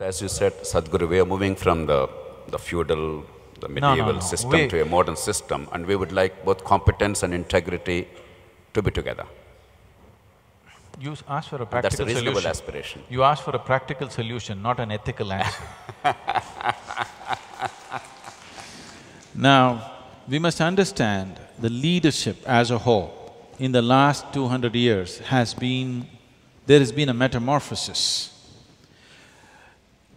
As you said, Sadhguru, we are moving from the, the feudal, the medieval no, no, no. system we, to a modern system, and we would like both competence and integrity to be together. You ask for a practical That's a reasonable solution. aspiration. You ask for a practical solution, not an ethical answer. now, we must understand the leadership as a whole in the last two hundred years has been, there has been a metamorphosis.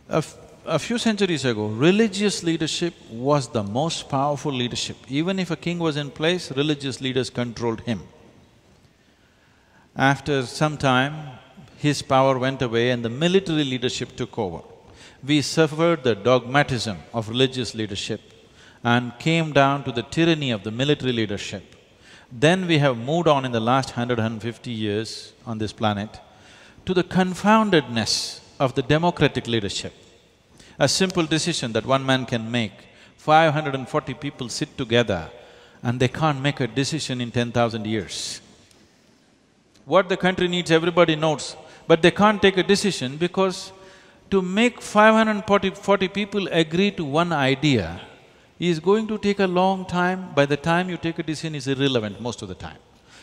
A, few centuries ago, religious leadership was the most powerful leadership. Even if a king was in place, religious leaders controlled him. After some time, his power went away and the military leadership took over. We suffered the dogmatism of religious leadership and came down to the tyranny of the military leadership. Then we have moved on in the last hundred hundred fifty 150 years on this planet to the confoundedness of the democratic leadership. A simple decision that one man can make, 540 people sit together and they can't make a decision in 10,000 years. What the country needs, everybody knows, but they can't take a decision because to make 540 people agree to one idea is going to take a long time. By the time you take a decision, is irrelevant most of the time.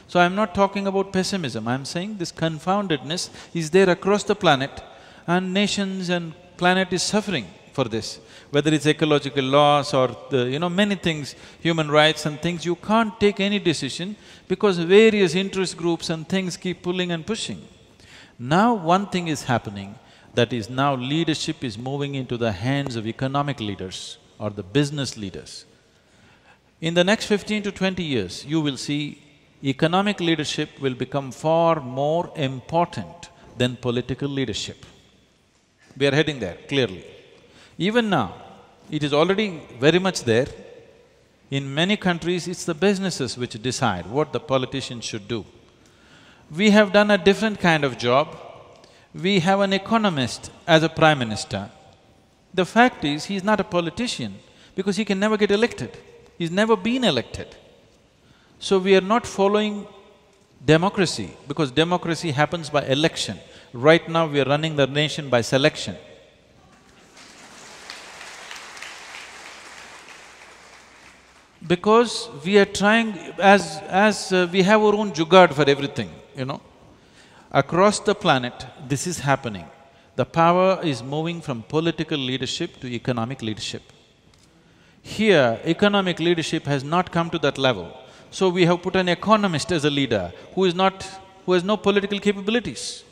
So I'm not talking about pessimism, I'm saying this confoundedness is there across the planet and nations and planet is suffering for this. Whether it's ecological loss or the, you know, many things, human rights and things, you can't take any decision because various interest groups and things keep pulling and pushing. Now one thing is happening, that is now leadership is moving into the hands of economic leaders or the business leaders. In the next fifteen to twenty years, you will see economic leadership will become far more important than political leadership. We are heading there, clearly. Even now, it is already very much there. In many countries, it's the businesses which decide what the politicians should do. We have done a different kind of job. We have an economist as a prime minister. The fact is, he is not a politician because he can never get elected. He's never been elected. So we are not following democracy because democracy happens by election. Right now we are running the nation by selection. Because we are trying, as… as uh, we have our own jugad for everything, you know. Across the planet, this is happening. The power is moving from political leadership to economic leadership. Here, economic leadership has not come to that level. So we have put an economist as a leader who is not… who has no political capabilities.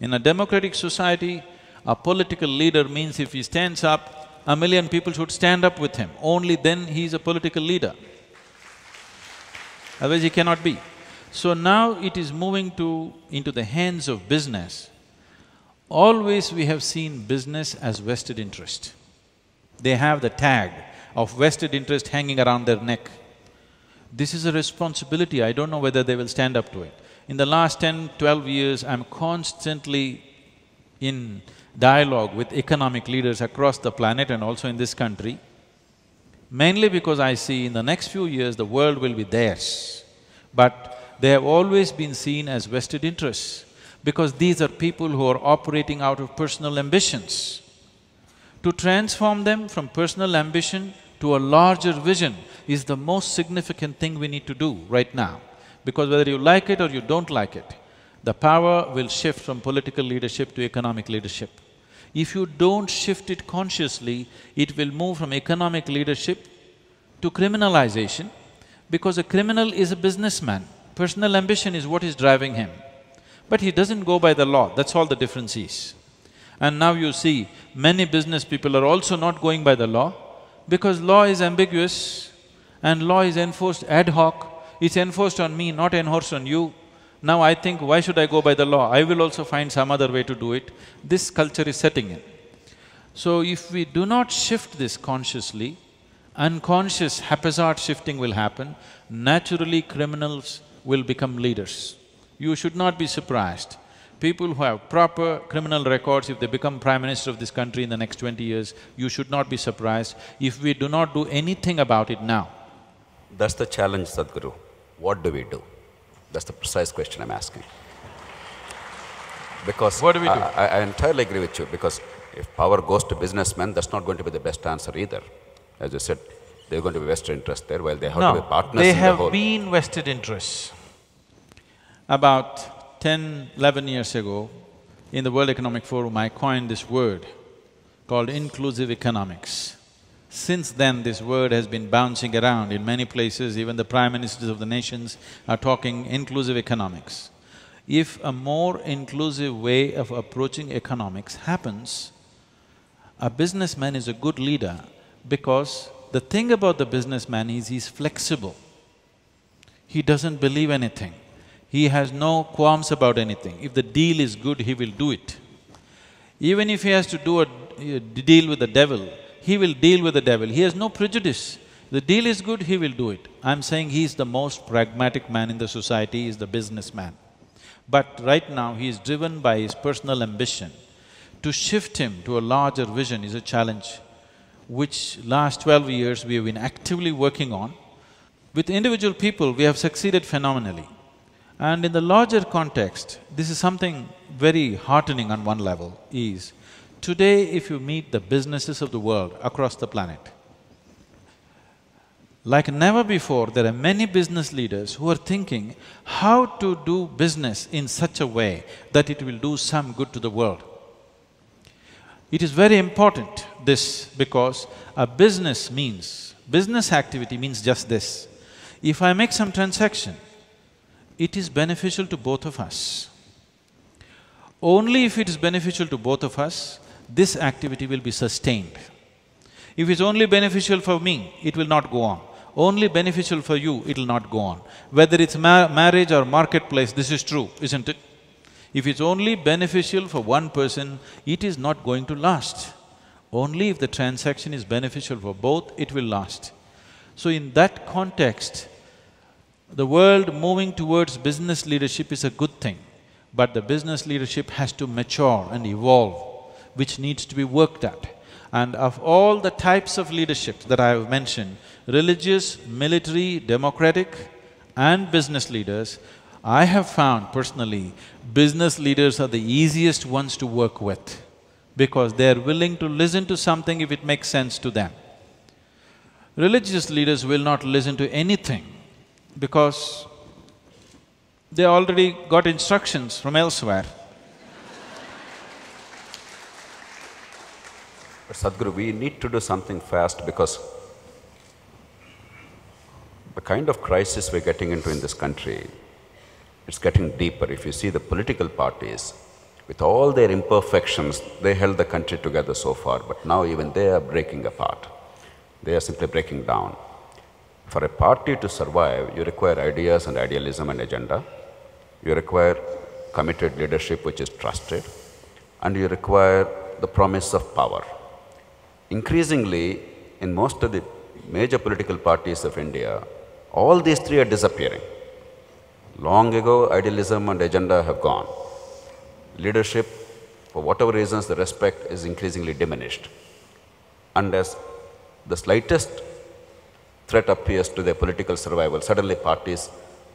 In a democratic society, a political leader means if he stands up, a million people should stand up with him. Only then he is a political leader. Otherwise he cannot be. So now it is moving to… into the hands of business. Always we have seen business as vested interest. They have the tag of vested interest hanging around their neck. This is a responsibility, I don't know whether they will stand up to it. In the last 10, 12 years, I'm constantly in dialogue with economic leaders across the planet and also in this country, mainly because I see in the next few years the world will be theirs. But they have always been seen as vested interests because these are people who are operating out of personal ambitions. To transform them from personal ambition to a larger vision is the most significant thing we need to do right now because whether you like it or you don't like it, the power will shift from political leadership to economic leadership. If you don't shift it consciously, it will move from economic leadership to criminalization because a criminal is a businessman. Personal ambition is what is driving him. But he doesn't go by the law, that's all the difference is. And now you see, many business people are also not going by the law because law is ambiguous and law is enforced ad hoc it's enforced on me, not enforced on you. Now I think, why should I go by the law? I will also find some other way to do it. This culture is setting in. So if we do not shift this consciously, unconscious haphazard shifting will happen, naturally criminals will become leaders. You should not be surprised. People who have proper criminal records, if they become prime minister of this country in the next twenty years, you should not be surprised if we do not do anything about it now. That's the challenge, Sadhguru what do we do? That's the precise question I'm asking. Because what do we do? Uh, I, I entirely agree with you because if power goes to businessmen, that's not going to be the best answer either. As you said, they're going to be vested interests there while they have no, to be partners they have the been vested interests. About 10, 11 years ago, in the World Economic Forum, I coined this word called inclusive economics. Since then, this word has been bouncing around in many places, even the prime ministers of the nations are talking inclusive economics. If a more inclusive way of approaching economics happens, a businessman is a good leader because the thing about the businessman is he's flexible. He doesn't believe anything. He has no qualms about anything. If the deal is good, he will do it. Even if he has to do a, a deal with the devil, he will deal with the devil. He has no prejudice. The deal is good, he will do it. I'm saying he is the most pragmatic man in the society, he is the businessman. But right now, he is driven by his personal ambition. To shift him to a larger vision is a challenge which last twelve years we have been actively working on. With individual people, we have succeeded phenomenally. And in the larger context, this is something very heartening on one level is, Today, if you meet the businesses of the world across the planet, like never before, there are many business leaders who are thinking how to do business in such a way that it will do some good to the world. It is very important this because a business means, business activity means just this. If I make some transaction, it is beneficial to both of us. Only if it is beneficial to both of us, this activity will be sustained. If it's only beneficial for me, it will not go on. Only beneficial for you, it will not go on. Whether it's ma marriage or marketplace, this is true, isn't it? If it's only beneficial for one person, it is not going to last. Only if the transaction is beneficial for both, it will last. So in that context, the world moving towards business leadership is a good thing, but the business leadership has to mature and evolve which needs to be worked at. And of all the types of leadership that I have mentioned, religious, military, democratic and business leaders, I have found personally, business leaders are the easiest ones to work with because they're willing to listen to something if it makes sense to them. Religious leaders will not listen to anything because they already got instructions from elsewhere. But Sadhguru, we need to do something fast because the kind of crisis we're getting into in this country, it's getting deeper. If you see the political parties, with all their imperfections, they held the country together so far, but now even they are breaking apart. They are simply breaking down. For a party to survive, you require ideas and idealism and agenda. You require committed leadership which is trusted. And you require the promise of power increasingly in most of the major political parties of India, all these three are disappearing. Long ago, idealism and agenda have gone. Leadership, for whatever reasons, the respect is increasingly diminished. Unless the slightest threat appears to their political survival, suddenly parties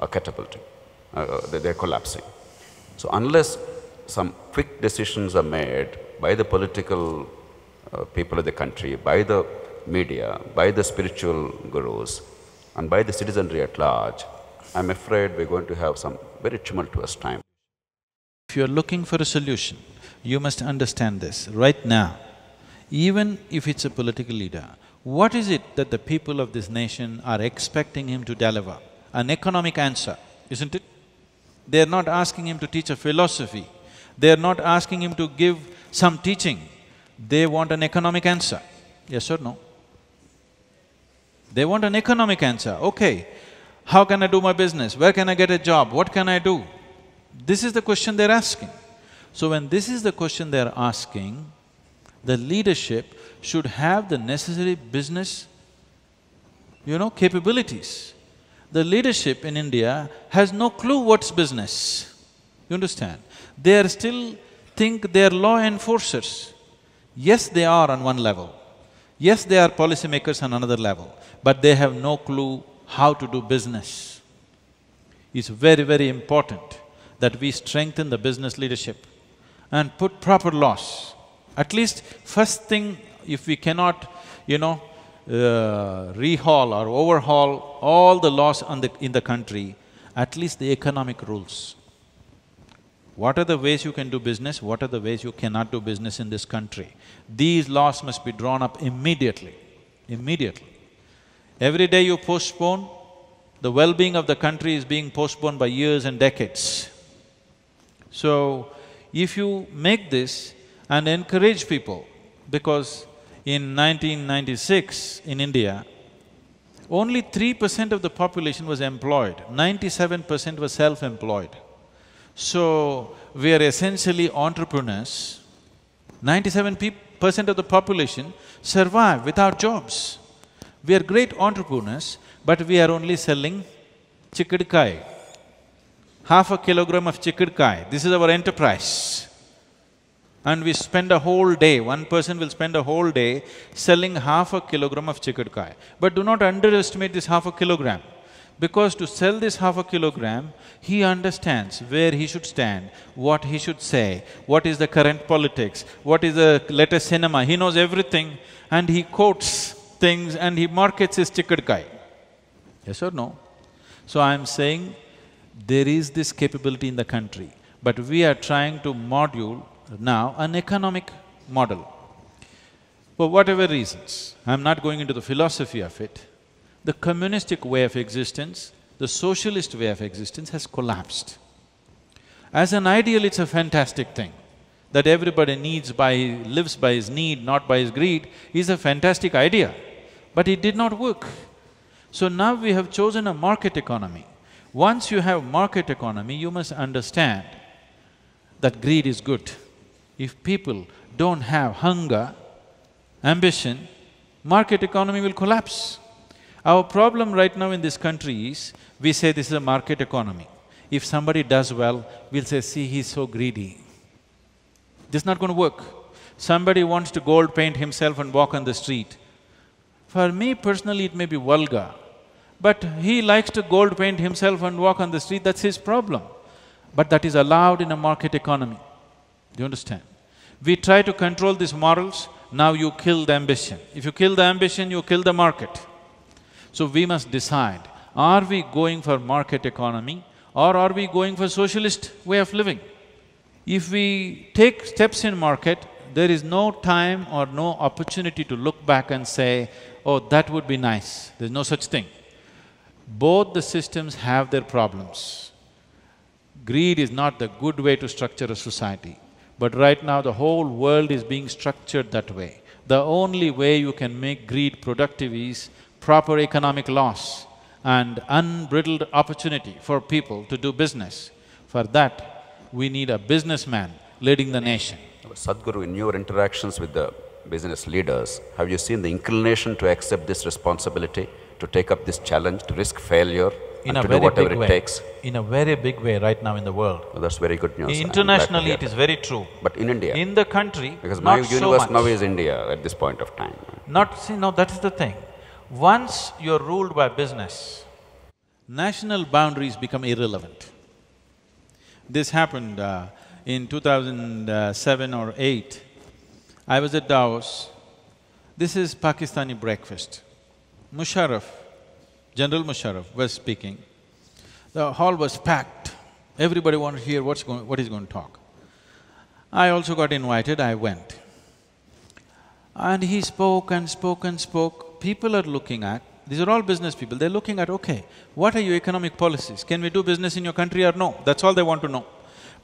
are catapulting, uh, uh they're collapsing. So unless some quick decisions are made by the political uh, people of the country, by the media, by the spiritual gurus, and by the citizenry at large, I'm afraid we're going to have some very tumultuous time. If you're looking for a solution, you must understand this right now. Even if it's a political leader, what is it that the people of this nation are expecting him to deliver? An economic answer, isn't it? They're not asking him to teach a philosophy, they're not asking him to give some teaching they want an economic answer, yes or no? They want an economic answer, okay, how can I do my business, where can I get a job, what can I do? This is the question they're asking. So when this is the question they're asking, the leadership should have the necessary business, you know, capabilities. The leadership in India has no clue what's business, you understand? They are still think they're law enforcers. Yes, they are on one level. Yes, they are policymakers on another level, but they have no clue how to do business. It's very, very important that we strengthen the business leadership and put proper laws. At least first thing, if we cannot, you know, uh, rehaul or overhaul all the laws the, in the country, at least the economic rules. What are the ways you can do business, what are the ways you cannot do business in this country? These laws must be drawn up immediately, immediately. Every day you postpone, the well-being of the country is being postponed by years and decades. So, if you make this and encourage people, because in 1996 in India, only three percent of the population was employed, ninety-seven percent were self-employed. So, we are essentially entrepreneurs. Ninety-seven percent of the population survive without jobs. We are great entrepreneurs, but we are only selling chikidkai. Half a kilogram of chikidkai, this is our enterprise. And we spend a whole day, one person will spend a whole day selling half a kilogram of chikidkai. But do not underestimate this half a kilogram because to sell this half a kilogram, he understands where he should stand, what he should say, what is the current politics, what is the latest cinema, he knows everything and he quotes things and he markets his ticket guy. Yes or no? So I'm saying there is this capability in the country, but we are trying to module now an economic model. For whatever reasons, I'm not going into the philosophy of it, the communistic way of existence, the socialist way of existence has collapsed. As an ideal, it's a fantastic thing that everybody needs by… lives by his need, not by his greed, is a fantastic idea, but it did not work. So now we have chosen a market economy. Once you have market economy, you must understand that greed is good. If people don't have hunger, ambition, market economy will collapse. Our problem right now in this country is, we say this is a market economy. If somebody does well, we'll say, see, he's so greedy. This is not going to work. Somebody wants to gold paint himself and walk on the street. For me personally, it may be vulgar, but he likes to gold paint himself and walk on the street, that's his problem. But that is allowed in a market economy. Do you understand? We try to control these morals, now you kill the ambition. If you kill the ambition, you kill the market. So we must decide, are we going for market economy or are we going for socialist way of living? If we take steps in market, there is no time or no opportunity to look back and say, oh, that would be nice, there's no such thing. Both the systems have their problems. Greed is not the good way to structure a society. But right now the whole world is being structured that way. The only way you can make greed productive is proper economic loss and unbridled opportunity for people to do business. For that, we need a businessman leading the nation. Sadhguru, in your interactions with the business leaders, have you seen the inclination to accept this responsibility, to take up this challenge, to risk failure, in and to do whatever it way. takes? In a very big way right now in the world. Well, that's very good news. Internationally, it is very true. But in India? In the country, Because my universe so now is India at this point of time. Not, see, no, that is the thing. Once you're ruled by business, national boundaries become irrelevant. This happened uh, in 2007 uh, or 8. I was at Davos. This is Pakistani breakfast. Musharraf, General Musharraf was speaking. The hall was packed. Everybody wanted to hear what's going… what he's going to talk. I also got invited, I went. And he spoke and spoke and spoke people are looking at, these are all business people, they're looking at, okay, what are your economic policies? Can we do business in your country or no? That's all they want to know.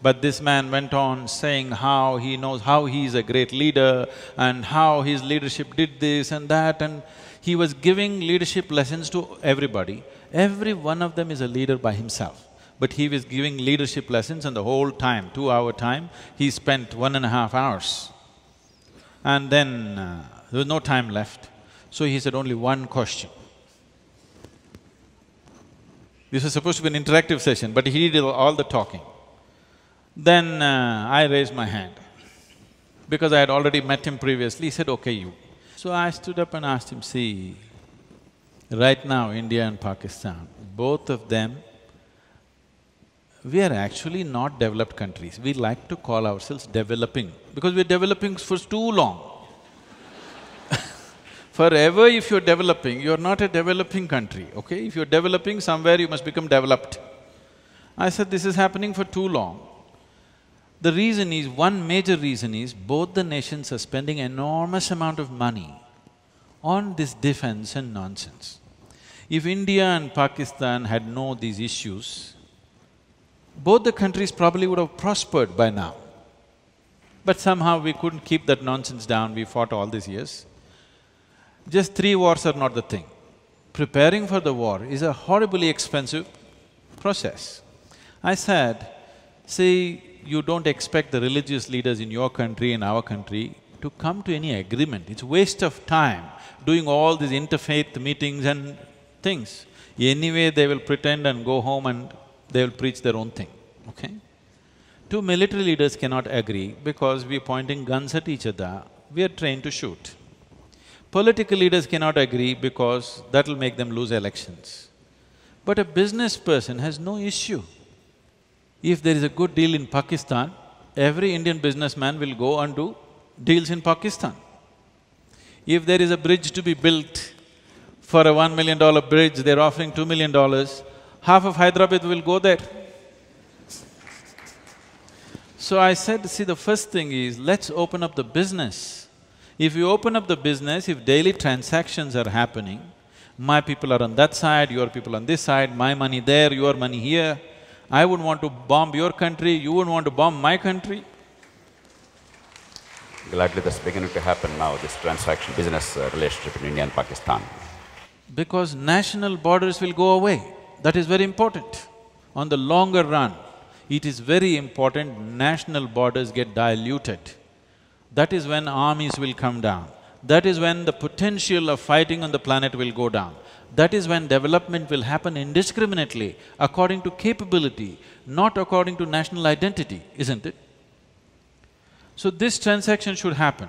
But this man went on saying how he knows how he is a great leader and how his leadership did this and that and he was giving leadership lessons to everybody. Every one of them is a leader by himself. But he was giving leadership lessons and the whole time, two-hour time, he spent one and a half hours. And then uh, there was no time left. So he said only one question. This was supposed to be an interactive session, but he did all the talking. Then uh, I raised my hand. Because I had already met him previously, he said, okay, you. So I stood up and asked him, see, right now India and Pakistan, both of them, we are actually not developed countries. We like to call ourselves developing because we're developing for too long. Forever if you're developing, you're not a developing country, okay? If you're developing somewhere, you must become developed. I said, this is happening for too long. The reason is, one major reason is, both the nations are spending enormous amount of money on this defense and nonsense. If India and Pakistan had no these issues, both the countries probably would have prospered by now. But somehow we couldn't keep that nonsense down, we fought all these years. Just three wars are not the thing. Preparing for the war is a horribly expensive process. I said, see, you don't expect the religious leaders in your country in our country to come to any agreement. It's waste of time doing all these interfaith meetings and things. Anyway, they will pretend and go home and they will preach their own thing, okay? Two military leaders cannot agree because we're pointing guns at each other, we are trained to shoot. Political leaders cannot agree because that'll make them lose elections. But a business person has no issue. If there is a good deal in Pakistan, every Indian businessman will go and do deals in Pakistan. If there is a bridge to be built, for a one million dollar bridge, they're offering two million dollars, half of Hyderabad will go there. So I said, see, the first thing is, let's open up the business. If you open up the business, if daily transactions are happening, my people are on that side, your people on this side, my money there, your money here, I wouldn't want to bomb your country, you wouldn't want to bomb my country. Gladly that's beginning to happen now, this transaction business uh, relationship in India and Pakistan. Because national borders will go away, that is very important. On the longer run, it is very important national borders get diluted that is when armies will come down. That is when the potential of fighting on the planet will go down. That is when development will happen indiscriminately according to capability, not according to national identity, isn't it? So this transaction should happen.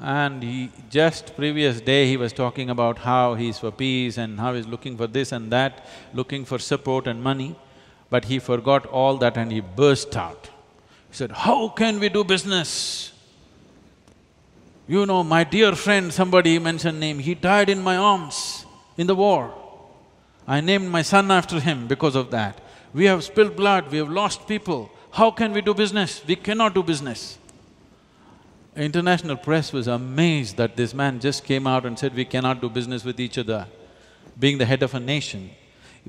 And he, just previous day he was talking about how he's for peace and how he's looking for this and that, looking for support and money, but he forgot all that and he burst out. He said, how can we do business? You know, my dear friend, somebody mentioned name, he died in my arms in the war. I named my son after him because of that. We have spilled blood, we have lost people. How can we do business? We cannot do business. International press was amazed that this man just came out and said, we cannot do business with each other. Being the head of a nation,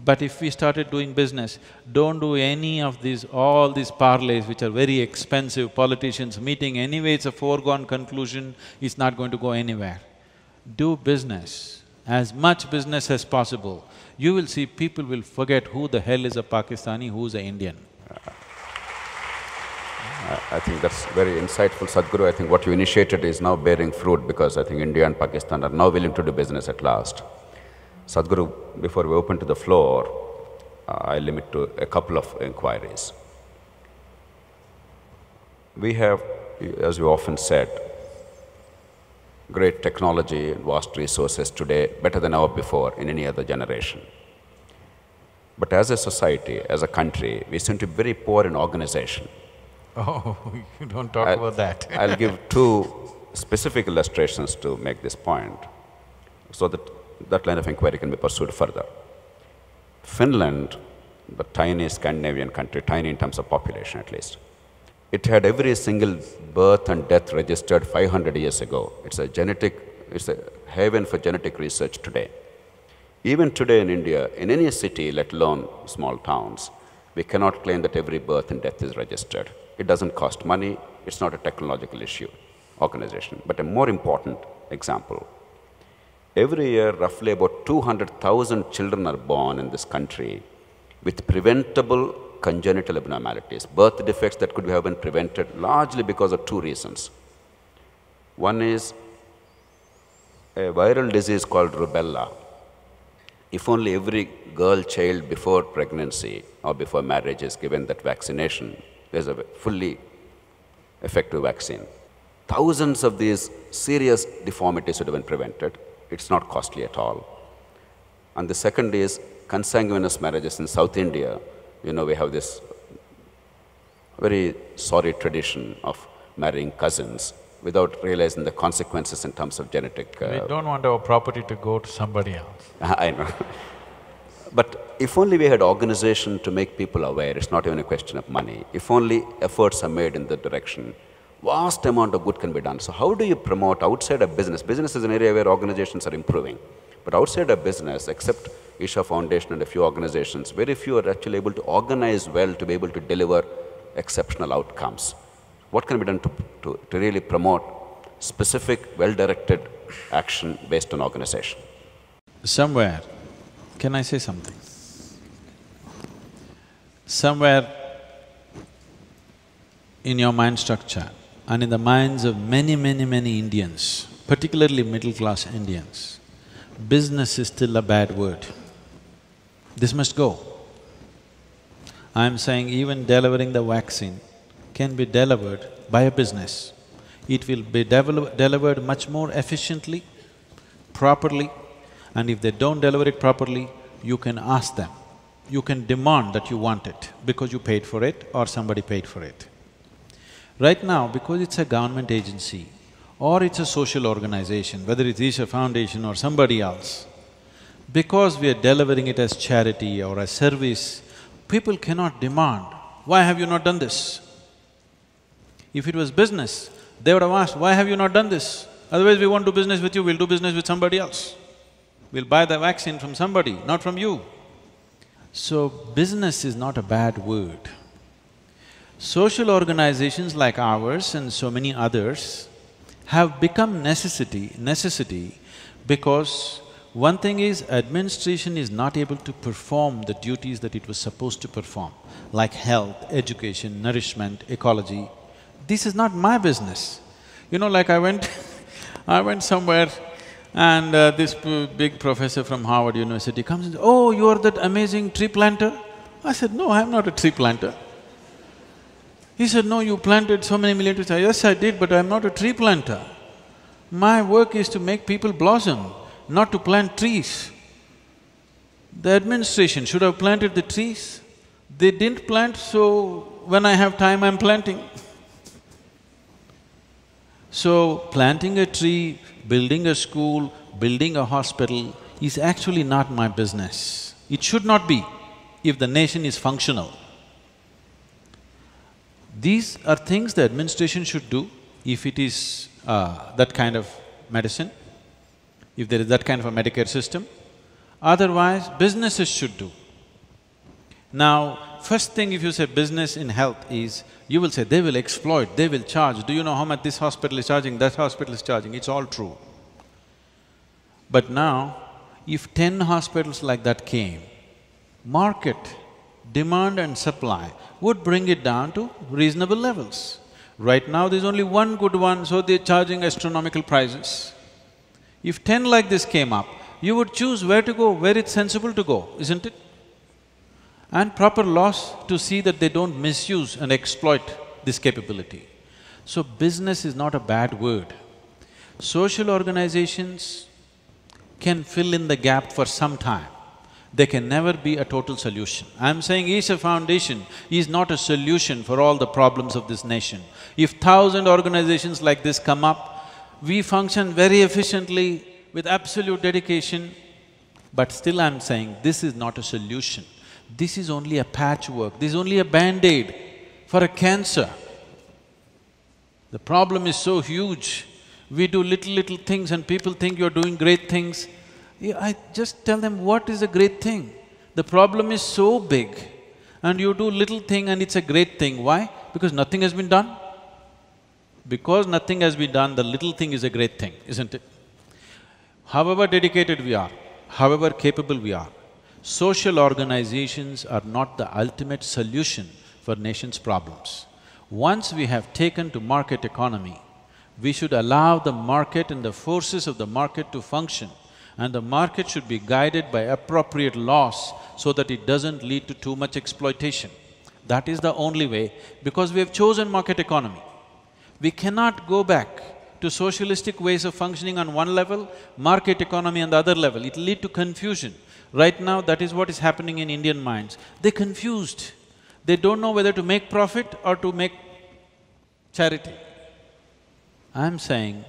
but if we started doing business, don't do any of these… all these parlays which are very expensive, politicians meeting, anyway it's a foregone conclusion, it's not going to go anywhere. Do business, as much business as possible. You will see people will forget who the hell is a Pakistani, who's an Indian. I think that's very insightful, Sadhguru. I think what you initiated is now bearing fruit because I think India and Pakistan are now willing to do business at last. Sadhguru, before we open to the floor, uh, I limit to a couple of inquiries. We have, as we often said, great technology and vast resources today, better than ever before in any other generation. But as a society, as a country, we seem to be very poor in organization. Oh, you don't talk I'll, about that. I'll give two specific illustrations to make this point so that that line of inquiry can be pursued further. Finland, the tiny Scandinavian country, tiny in terms of population at least, it had every single birth and death registered 500 years ago. It's a genetic, it's a haven for genetic research today. Even today in India, in any city, let alone small towns, we cannot claim that every birth and death is registered. It doesn't cost money, it's not a technological issue, organization. But a more important example Every year, roughly about 200,000 children are born in this country with preventable congenital abnormalities, birth defects that could have been prevented largely because of two reasons. One is a viral disease called rubella. If only every girl child before pregnancy or before marriage is given that vaccination, there's a fully effective vaccine. Thousands of these serious deformities would have been prevented. It's not costly at all. And the second is consanguineous marriages in South India. You know, we have this very sorry tradition of marrying cousins without realizing the consequences in terms of genetic. Uh, we don't want our property to go to somebody else. I know. but if only we had organization to make people aware, it's not even a question of money. If only efforts are made in that direction, vast amount of good can be done. So how do you promote outside of business? Business is an area where organizations are improving. But outside of business, except Isha Foundation and a few organizations, very few are actually able to organize well to be able to deliver exceptional outcomes. What can be done to, to, to really promote specific, well-directed action based on organization? Somewhere, can I say something? Somewhere in your mind structure, and in the minds of many, many, many Indians, particularly middle-class Indians, business is still a bad word. This must go. I'm saying even delivering the vaccine can be delivered by a business. It will be delivered much more efficiently, properly, and if they don't deliver it properly, you can ask them. You can demand that you want it because you paid for it or somebody paid for it. Right now, because it's a government agency or it's a social organization, whether it's Isha Foundation or somebody else, because we are delivering it as charity or as service, people cannot demand, why have you not done this? If it was business, they would have asked, why have you not done this? Otherwise we won't do business with you, we'll do business with somebody else. We'll buy the vaccine from somebody, not from you. So business is not a bad word. Social organizations like ours and so many others have become necessity… necessity because one thing is administration is not able to perform the duties that it was supposed to perform, like health, education, nourishment, ecology. This is not my business. You know, like I went I went somewhere and uh, this big professor from Harvard University comes and says, oh, you are that amazing tree planter? I said, no, I'm not a tree planter. He said, no, you planted so many million trees. yes, I did, but I'm not a tree planter. My work is to make people blossom, not to plant trees. The administration should have planted the trees. They didn't plant, so when I have time, I'm planting. so, planting a tree, building a school, building a hospital is actually not my business. It should not be if the nation is functional. These are things the administration should do if it is uh, that kind of medicine, if there is that kind of a Medicare system. Otherwise, businesses should do. Now, first thing if you say business in health is, you will say they will exploit, they will charge, do you know how much this hospital is charging, that hospital is charging, it's all true. But now, if ten hospitals like that came, market demand and supply would bring it down to reasonable levels. Right now there's only one good one, so they're charging astronomical prices. If ten like this came up, you would choose where to go, where it's sensible to go, isn't it? And proper laws to see that they don't misuse and exploit this capability. So business is not a bad word. Social organizations can fill in the gap for some time. There can never be a total solution. I'm saying is a foundation is not a solution for all the problems of this nation. If thousand organizations like this come up, we function very efficiently with absolute dedication, but still I'm saying this is not a solution. This is only a patchwork, this is only a band-aid for a cancer. The problem is so huge, we do little, little things and people think you're doing great things, I just tell them what is a great thing. The problem is so big and you do little thing and it's a great thing. Why? Because nothing has been done. Because nothing has been done, the little thing is a great thing, isn't it? However dedicated we are, however capable we are, social organizations are not the ultimate solution for nation's problems. Once we have taken to market economy, we should allow the market and the forces of the market to function and the market should be guided by appropriate laws so that it doesn't lead to too much exploitation. That is the only way because we have chosen market economy. We cannot go back to socialistic ways of functioning on one level, market economy on the other level. It'll lead to confusion. Right now, that is what is happening in Indian minds. They're confused. They don't know whether to make profit or to make charity. I'm saying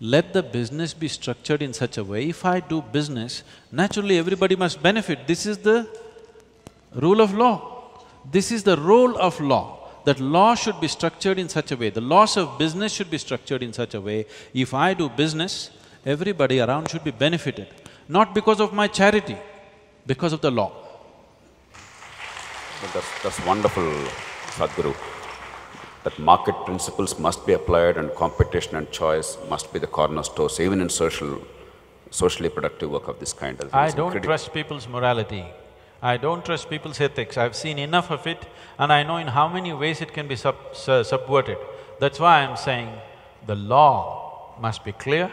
let the business be structured in such a way, if I do business, naturally everybody must benefit. This is the rule of law. This is the role of law, that law should be structured in such a way, the laws of business should be structured in such a way, if I do business, everybody around should be benefited, not because of my charity, because of the law. Well, that's, that's wonderful, Sadhguru that market principles must be applied and competition and choice must be the cornerstones, even in social, socially productive work of this kind. I, I don't trust people's morality. I don't trust people's ethics. I've seen enough of it and I know in how many ways it can be sub subverted. That's why I'm saying the law must be clear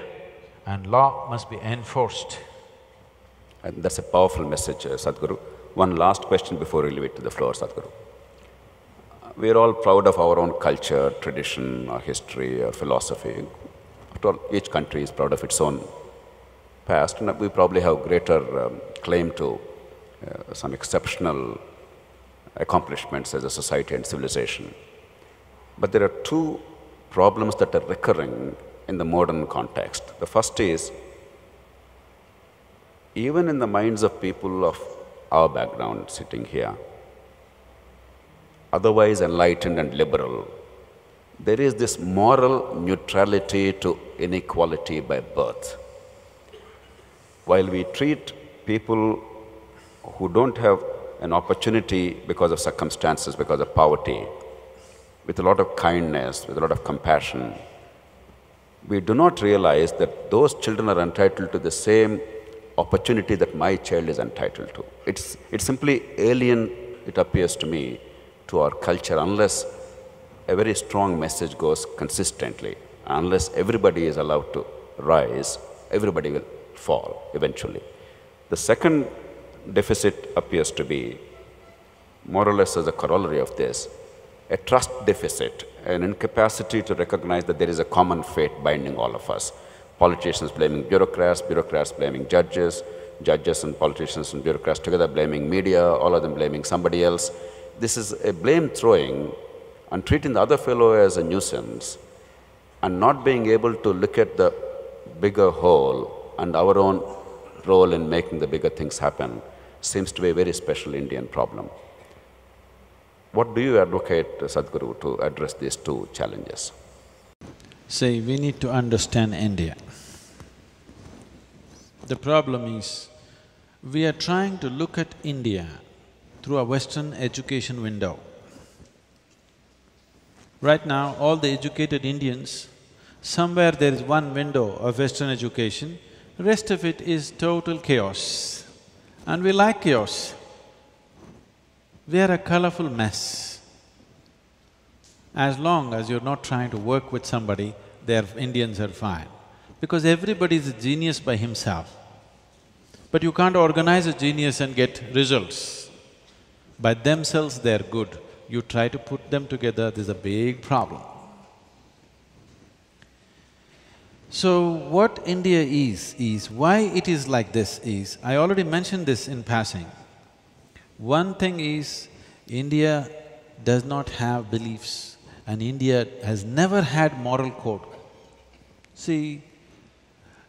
and law must be enforced. And that's a powerful message, uh, Sadhguru. One last question before we leave it to the floor, Sadhguru we're all proud of our own culture, tradition, our history, our philosophy. After all, each country is proud of its own past, and we probably have greater um, claim to uh, some exceptional accomplishments as a society and civilization. But there are two problems that are recurring in the modern context. The first is, even in the minds of people of our background sitting here, otherwise enlightened and liberal. There is this moral neutrality to inequality by birth. While we treat people who don't have an opportunity because of circumstances, because of poverty, with a lot of kindness, with a lot of compassion, we do not realize that those children are entitled to the same opportunity that my child is entitled to. It's, it's simply alien, it appears to me, to our culture unless a very strong message goes consistently. Unless everybody is allowed to rise, everybody will fall eventually. The second deficit appears to be, more or less as a corollary of this, a trust deficit, an incapacity to recognize that there is a common fate binding all of us. Politicians blaming bureaucrats, bureaucrats blaming judges, judges and politicians and bureaucrats together blaming media, all of them blaming somebody else this is a blame throwing and treating the other fellow as a nuisance and not being able to look at the bigger whole and our own role in making the bigger things happen seems to be a very special Indian problem. What do you advocate, Sadhguru, to address these two challenges? See, we need to understand India. The problem is, we are trying to look at India through a Western education window. Right now, all the educated Indians, somewhere there is one window of Western education, rest of it is total chaos. And we like chaos. We are a colorful mess. As long as you're not trying to work with somebody, their Indians are fine. Because everybody is a genius by himself. But you can't organize a genius and get results. By themselves they're good, you try to put them together, there's a big problem. So what India is, is why it is like this is, I already mentioned this in passing. One thing is, India does not have beliefs and India has never had moral code. See,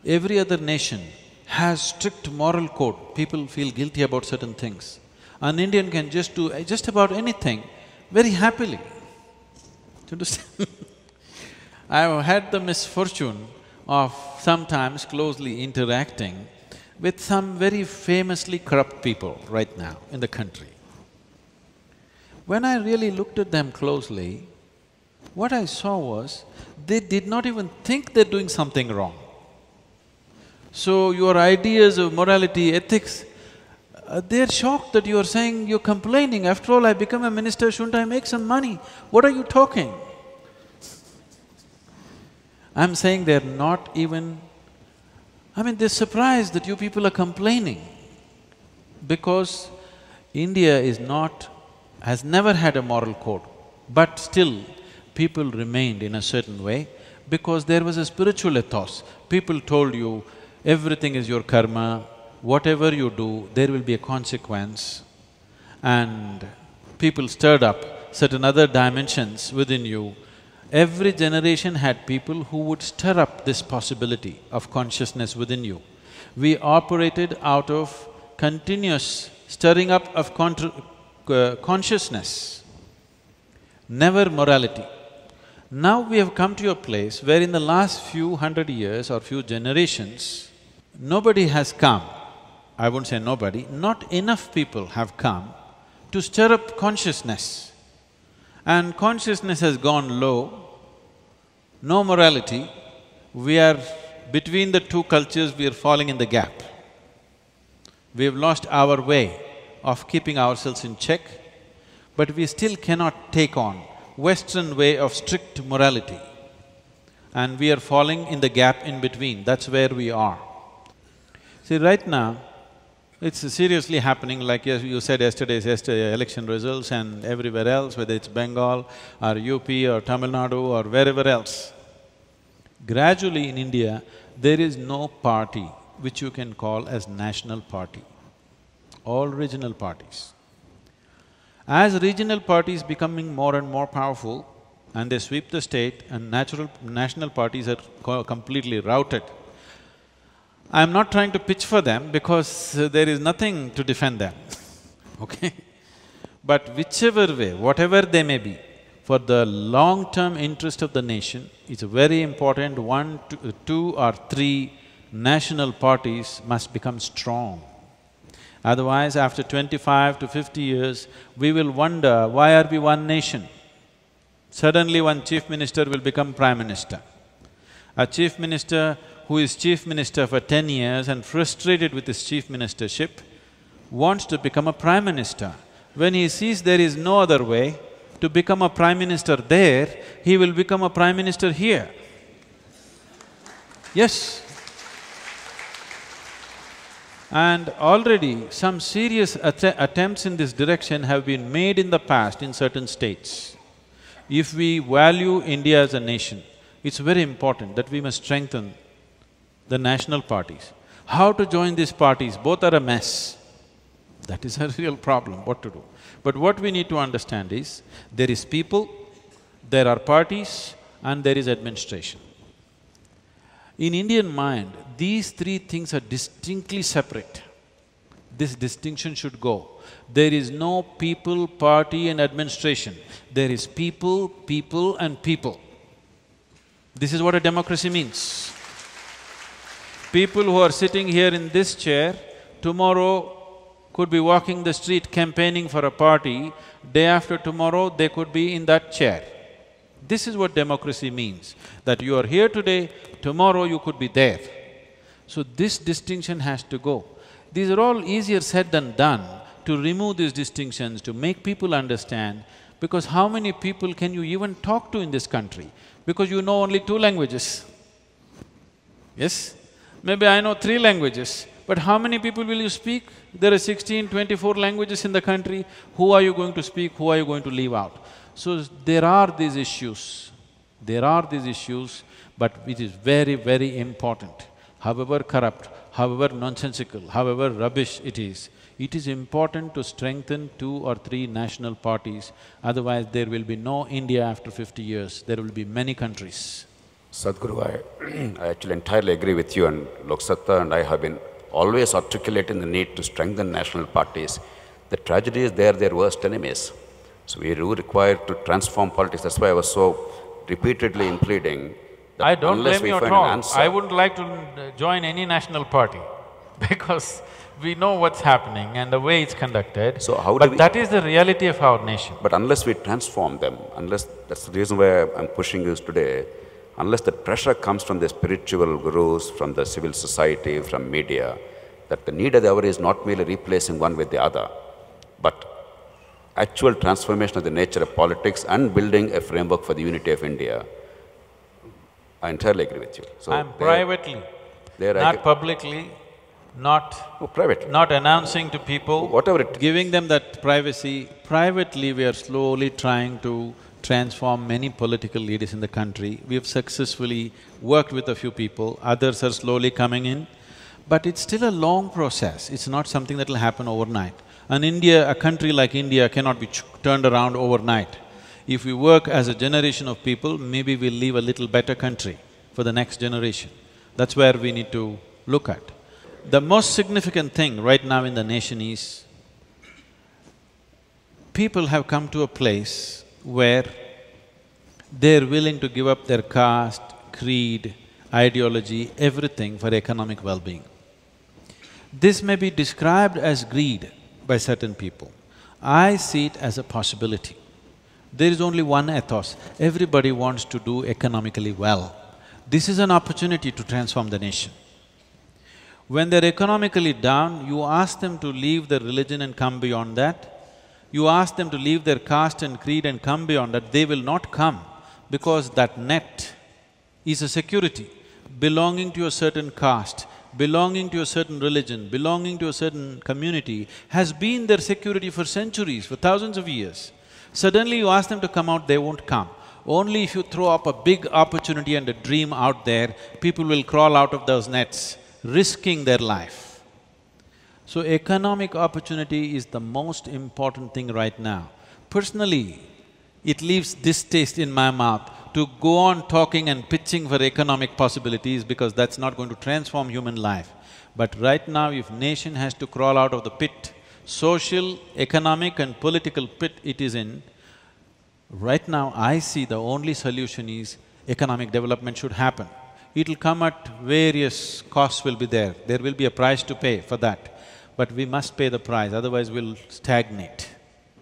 every other nation has strict moral code, people feel guilty about certain things. An Indian can just do just about anything very happily. Do you understand? I've had the misfortune of sometimes closely interacting with some very famously corrupt people right now in the country. When I really looked at them closely, what I saw was they did not even think they're doing something wrong. So your ideas of morality, ethics uh, they're shocked that you're saying, you're complaining, after all I become a minister, shouldn't I make some money? What are you talking? I'm saying they're not even… I mean, they're surprised that you people are complaining because India is not… has never had a moral code, but still people remained in a certain way because there was a spiritual ethos. People told you, everything is your karma, whatever you do, there will be a consequence and people stirred up certain other dimensions within you. Every generation had people who would stir up this possibility of consciousness within you. We operated out of continuous stirring up of uh, consciousness, never morality. Now we have come to a place where in the last few hundred years or few generations, nobody has come I won't say nobody, not enough people have come to stir up consciousness. And consciousness has gone low, no morality, we are between the two cultures, we are falling in the gap. We have lost our way of keeping ourselves in check, but we still cannot take on Western way of strict morality. And we are falling in the gap in between, that's where we are. See, right now, it's seriously happening like you said yesterday's yesterday uh, election results and everywhere else, whether it's Bengal or UP or Tamil Nadu or wherever else. Gradually in India, there is no party which you can call as national party, all regional parties. As regional parties becoming more and more powerful and they sweep the state and natural… national parties are completely routed, I'm not trying to pitch for them because uh, there is nothing to defend them, okay? But whichever way, whatever they may be, for the long-term interest of the nation, it's very important one, two, uh, two or three national parties must become strong. Otherwise, after twenty-five to fifty years, we will wonder, why are we one nation? Suddenly one chief minister will become prime minister. A chief minister who is chief minister for ten years and frustrated with his chief ministership, wants to become a prime minister. When he sees there is no other way to become a prime minister there, he will become a prime minister here. Yes. And already some serious att attempts in this direction have been made in the past in certain states. If we value India as a nation, it's very important that we must strengthen the national parties. How to join these parties, both are a mess. That is a real problem, what to do. But what we need to understand is, there is people, there are parties, and there is administration. In Indian mind, these three things are distinctly separate. This distinction should go. There is no people, party and administration. There is people, people and people. This is what a democracy means. People who are sitting here in this chair, tomorrow could be walking the street campaigning for a party, day after tomorrow they could be in that chair. This is what democracy means, that you are here today, tomorrow you could be there. So this distinction has to go. These are all easier said than done to remove these distinctions, to make people understand, because how many people can you even talk to in this country? Because you know only two languages. Yes? Maybe I know three languages, but how many people will you speak? There are 16, 24 languages in the country. Who are you going to speak? Who are you going to leave out? So there are these issues. There are these issues, but it is very, very important. However corrupt, however nonsensical, however rubbish it is, it is important to strengthen two or three national parties, otherwise there will be no India after fifty years, there will be many countries. Sadhguru, I, I actually entirely agree with you and Lok Sattha and I have been always articulating the need to strengthen national parties. The tragedy is they are their worst enemies. So we do require to transform politics. That's why I was so repeatedly pleading. I don't blame you at all. An I wouldn't like to join any national party because we know what's happening and the way it's conducted. So how but that is the reality of our nation. But unless we transform them, unless that's the reason why I'm pushing this today, unless the pressure comes from the spiritual gurus, from the civil society, from media, that the need of the hour is not merely replacing one with the other, but actual transformation of the nature of politics and building a framework for the unity of India. I entirely agree with you. So I'm privately, there not publicly, not… Oh, private. Not announcing to people, Whatever it giving them that privacy. Privately, we are slowly trying to Transform many political leaders in the country. We've successfully worked with a few people, others are slowly coming in. But it's still a long process, it's not something that will happen overnight. And India, a country like India cannot be turned around overnight. If we work as a generation of people, maybe we'll leave a little better country for the next generation. That's where we need to look at. The most significant thing right now in the nation is people have come to a place where they're willing to give up their caste, creed, ideology, everything for economic well-being. This may be described as greed by certain people. I see it as a possibility. There is only one ethos, everybody wants to do economically well. This is an opportunity to transform the nation. When they're economically down, you ask them to leave their religion and come beyond that, you ask them to leave their caste and creed and come beyond that, they will not come because that net is a security. Belonging to a certain caste, belonging to a certain religion, belonging to a certain community has been their security for centuries, for thousands of years. Suddenly you ask them to come out, they won't come. Only if you throw up a big opportunity and a dream out there, people will crawl out of those nets, risking their life. So economic opportunity is the most important thing right now. Personally, it leaves distaste in my mouth to go on talking and pitching for economic possibilities because that's not going to transform human life. But right now, if nation has to crawl out of the pit, social, economic and political pit it is in, right now I see the only solution is economic development should happen. It'll come at various costs will be there, there will be a price to pay for that but we must pay the price, otherwise we'll stagnate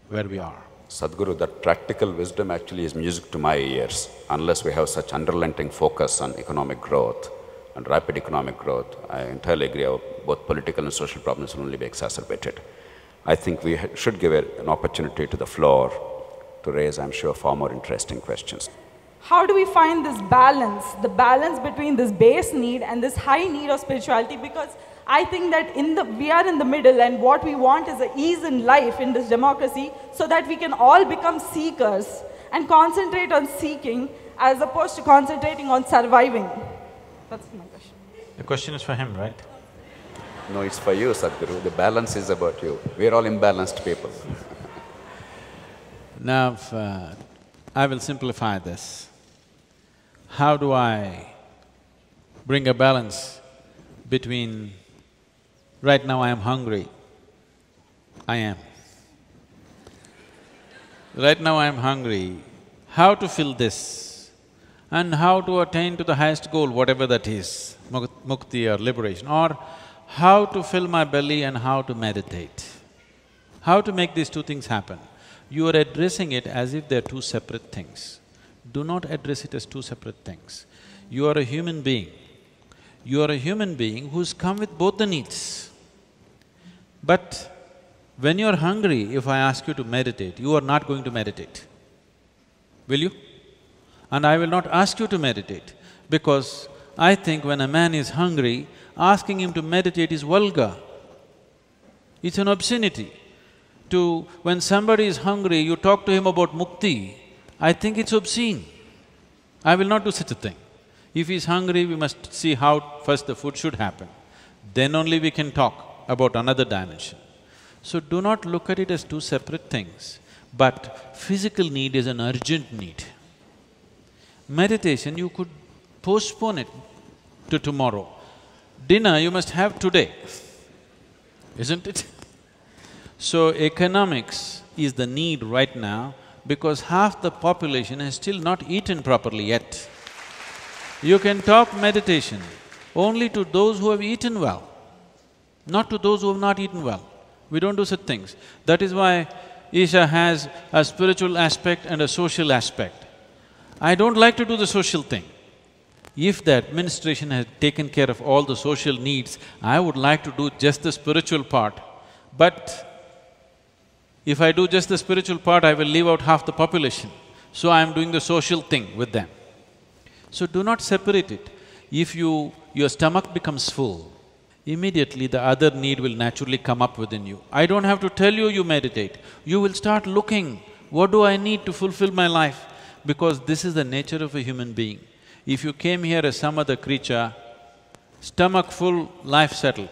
where we are. Sadhguru, that practical wisdom actually is music to my ears. Unless we have such unrelenting focus on economic growth and rapid economic growth, I entirely agree both political and social problems will only be exacerbated. I think we should give an opportunity to the floor to raise, I'm sure, far more interesting questions. How do we find this balance, the balance between this base need and this high need of spirituality? Because I think that in the, we are in the middle and what we want is an ease in life in this democracy so that we can all become seekers and concentrate on seeking as opposed to concentrating on surviving. That's my question. The question is for him, right? No, it's for you, Sadhguru. The balance is about you. We're all imbalanced people. now, uh, I will simplify this. How do I bring a balance between right now I am hungry. I am. Right now I am hungry. How to fill this? And how to attain to the highest goal, whatever that is, mukti or liberation, or how to fill my belly and how to meditate. How to make these two things happen? You are addressing it as if they're two separate things. Do not address it as two separate things. You are a human being. You are a human being who's come with both the needs. But when you're hungry, if I ask you to meditate, you are not going to meditate. Will you? And I will not ask you to meditate because I think when a man is hungry, asking him to meditate is vulgar. It's an obscenity. To… when somebody is hungry, you talk to him about mukti, I think it's obscene. I will not do such a thing. If he's hungry, we must see how first the food should happen, then only we can talk about another dimension. So do not look at it as two separate things, but physical need is an urgent need. Meditation, you could postpone it to tomorrow. Dinner, you must have today, isn't it? so economics is the need right now because half the population has still not eaten properly yet. You can talk meditation only to those who have eaten well not to those who have not eaten well. We don't do such things. That is why Isha has a spiritual aspect and a social aspect. I don't like to do the social thing. If the administration had taken care of all the social needs, I would like to do just the spiritual part. But if I do just the spiritual part, I will leave out half the population. So I am doing the social thing with them. So do not separate it. If you… your stomach becomes full, immediately the other need will naturally come up within you. I don't have to tell you you meditate, you will start looking, what do I need to fulfill my life? Because this is the nature of a human being. If you came here as some other creature, stomach full, life settled.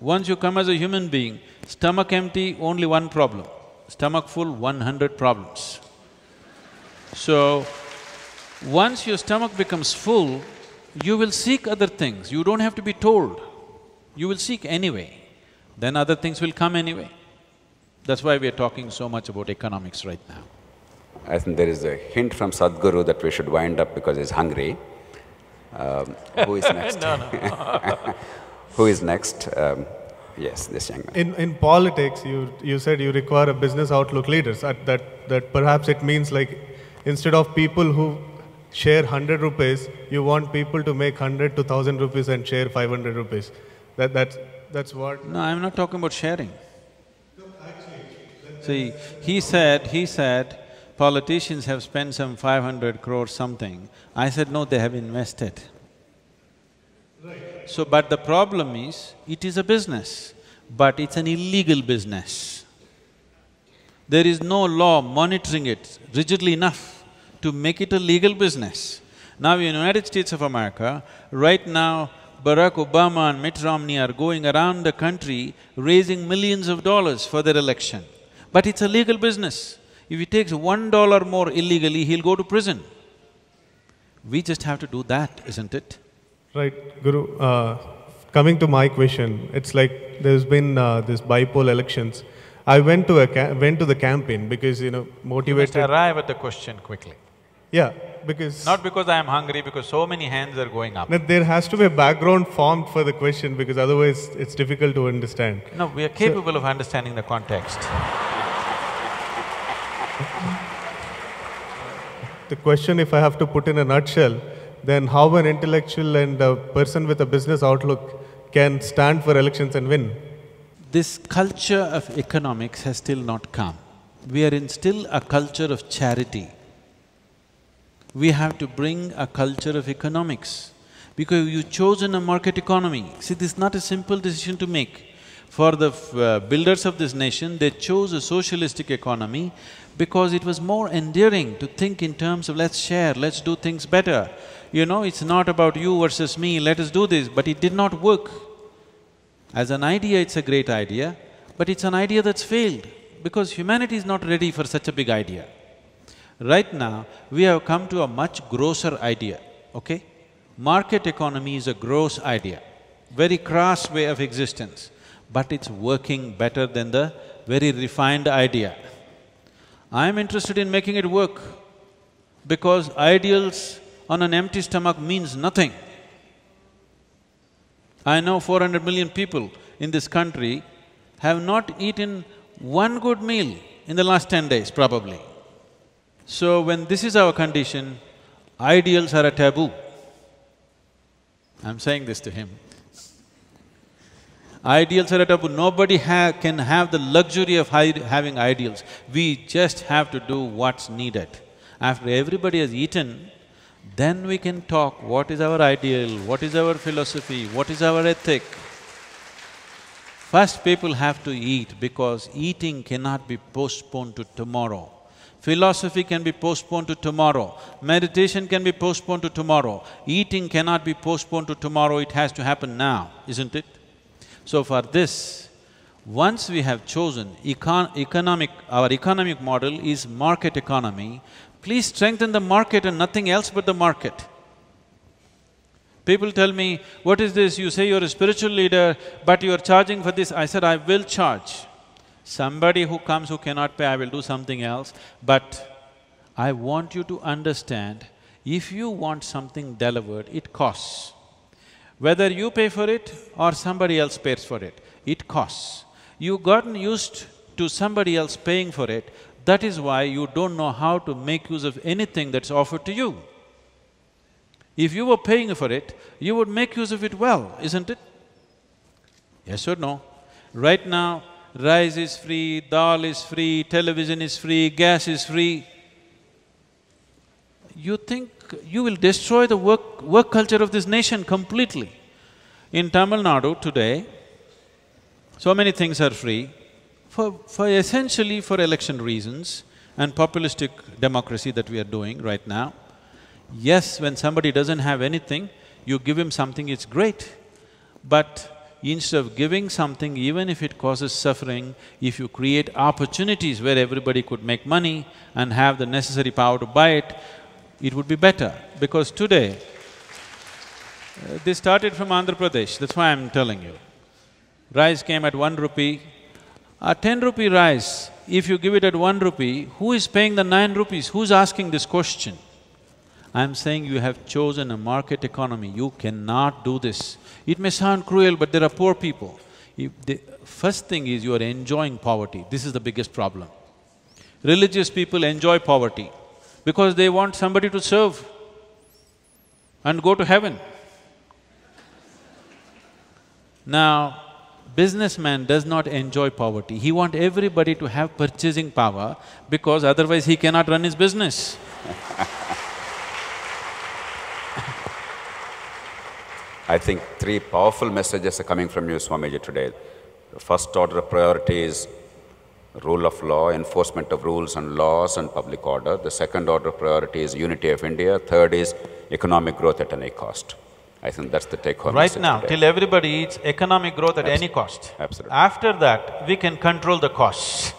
Once you come as a human being, stomach empty, only one problem. Stomach full, one hundred problems. So, once your stomach becomes full, you will seek other things, you don't have to be told. You will seek anyway, then other things will come anyway. That's why we are talking so much about economics right now. I think there is a hint from Sadhguru that we should wind up because he's hungry. Um, who is next? no, no. who is next? Um, yes, this young man. In, in politics, you, you said you require a business outlook leaders. that, that perhaps it means like instead of people who share 100 rupees, you want people to make 100 to 1000 rupees and share 500 rupees. That, that, that's what… No, I'm not talking about sharing. See, he said, he said, politicians have spent some five hundred crore something. I said, no, they have invested. So, but the problem is, it is a business, but it's an illegal business. There is no law monitoring it rigidly enough to make it a legal business. Now in United States of America, right now, Barack Obama and Mitt Romney are going around the country raising millions of dollars for their election. But it's a legal business. If he takes one dollar more illegally, he'll go to prison. We just have to do that, isn't it? Right, Guru. Uh, coming to my question, it's like there's been uh, this bipole elections. I went to a went to the campaign because you know motivated. You must arrive at the question quickly. Yeah, because not because I am hungry, because so many hands are going up. There has to be a background formed for the question because otherwise it's difficult to understand. No, we are capable so, of understanding the context. the question, if I have to put in a nutshell, then how an intellectual and a person with a business outlook can stand for elections and win? This culture of economics has still not come. We are in still a culture of charity we have to bring a culture of economics. Because you've chosen a market economy. See, this is not a simple decision to make. For the uh, builders of this nation, they chose a socialistic economy because it was more endearing to think in terms of let's share, let's do things better. You know, it's not about you versus me, let us do this, but it did not work. As an idea, it's a great idea, but it's an idea that's failed because humanity is not ready for such a big idea. Right now, we have come to a much grosser idea, okay? Market economy is a gross idea, very crass way of existence, but it's working better than the very refined idea. I'm interested in making it work because ideals on an empty stomach means nothing. I know 400 million people in this country have not eaten one good meal in the last ten days probably. So when this is our condition, ideals are a taboo. I'm saying this to him. Ideals are a taboo. Nobody ha can have the luxury of having ideals. We just have to do what's needed. After everybody has eaten, then we can talk what is our ideal, what is our philosophy, what is our ethic. First, people have to eat because eating cannot be postponed to tomorrow. Philosophy can be postponed to tomorrow. Meditation can be postponed to tomorrow. Eating cannot be postponed to tomorrow, it has to happen now, isn't it? So for this, once we have chosen econ economic… our economic model is market economy, please strengthen the market and nothing else but the market. People tell me, what is this? You say you're a spiritual leader, but you're charging for this. I said, I will charge. Somebody who comes who cannot pay, I will do something else, but I want you to understand, if you want something delivered, it costs. Whether you pay for it or somebody else pays for it, it costs. You've gotten used to somebody else paying for it, that is why you don't know how to make use of anything that's offered to you. If you were paying for it, you would make use of it well, isn't it? Yes or no? Right now, rice is free, dal is free, television is free, gas is free. You think you will destroy the work, work culture of this nation completely. In Tamil Nadu today, so many things are free for, for essentially for election reasons and populistic democracy that we are doing right now. Yes, when somebody doesn't have anything, you give him something, it's great. But Instead of giving something, even if it causes suffering, if you create opportunities where everybody could make money and have the necessary power to buy it, it would be better. Because today, uh, this started from Andhra Pradesh, that's why I'm telling you. Rice came at one rupee. A ten rupee rice, if you give it at one rupee, who is paying the nine rupees? Who's asking this question? I'm saying you have chosen a market economy, you cannot do this. It may sound cruel, but there are poor people. the first thing is you are enjoying poverty, this is the biggest problem. Religious people enjoy poverty because they want somebody to serve and go to heaven. Now, businessman does not enjoy poverty, he wants everybody to have purchasing power because otherwise he cannot run his business I think three powerful messages are coming from you, Swamiji, today. The first order of priority is rule of law, enforcement of rules and laws and public order. The second order of priority is unity of India. Third is economic growth at any cost. I think that's the take home. Right now, today. till everybody eats economic growth at any cost. Absolutely. After that, we can control the costs.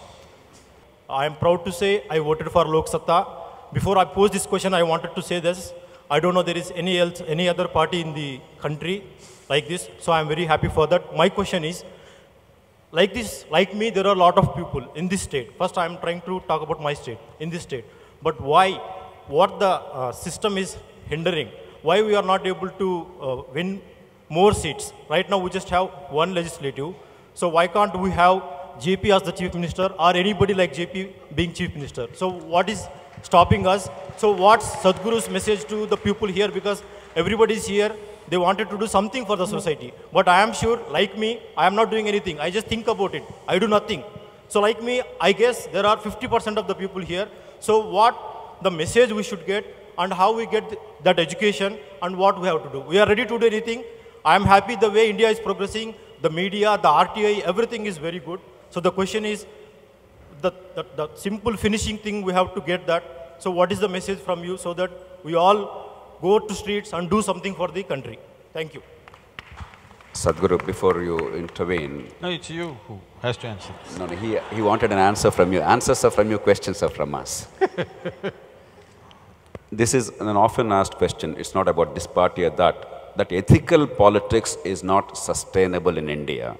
I am proud to say I voted for Lok Satta. Before I pose this question, I wanted to say this. I don't know there is any else, any other party in the country like this. So I'm very happy for that. My question is, like this, like me, there are a lot of people in this state. First, I'm trying to talk about my state, in this state. But why, what the uh, system is hindering? Why we are not able to uh, win more seats? Right now, we just have one legislative. So why can't we have JP as the chief minister or anybody like JP being chief minister? So what is stopping us. So what's Sadhguru's message to the people here? Because everybody is here, they wanted to do something for the society. But I am sure, like me, I am not doing anything. I just think about it. I do nothing. So like me, I guess there are 50% of the people here. So what the message we should get and how we get that education and what we have to do. We are ready to do anything. I am happy the way India is progressing. The media, the RTI, everything is very good. So the question is, the, the, the simple finishing thing we have to get that. So what is the message from you so that we all go to streets and do something for the country? Thank you. Sadhguru, before you intervene. No, it's you who has to answer. This. No, no he, he wanted an answer from you. Answers are from you, questions are from us. this is an often asked question. It's not about this party or that. That ethical politics is not sustainable in India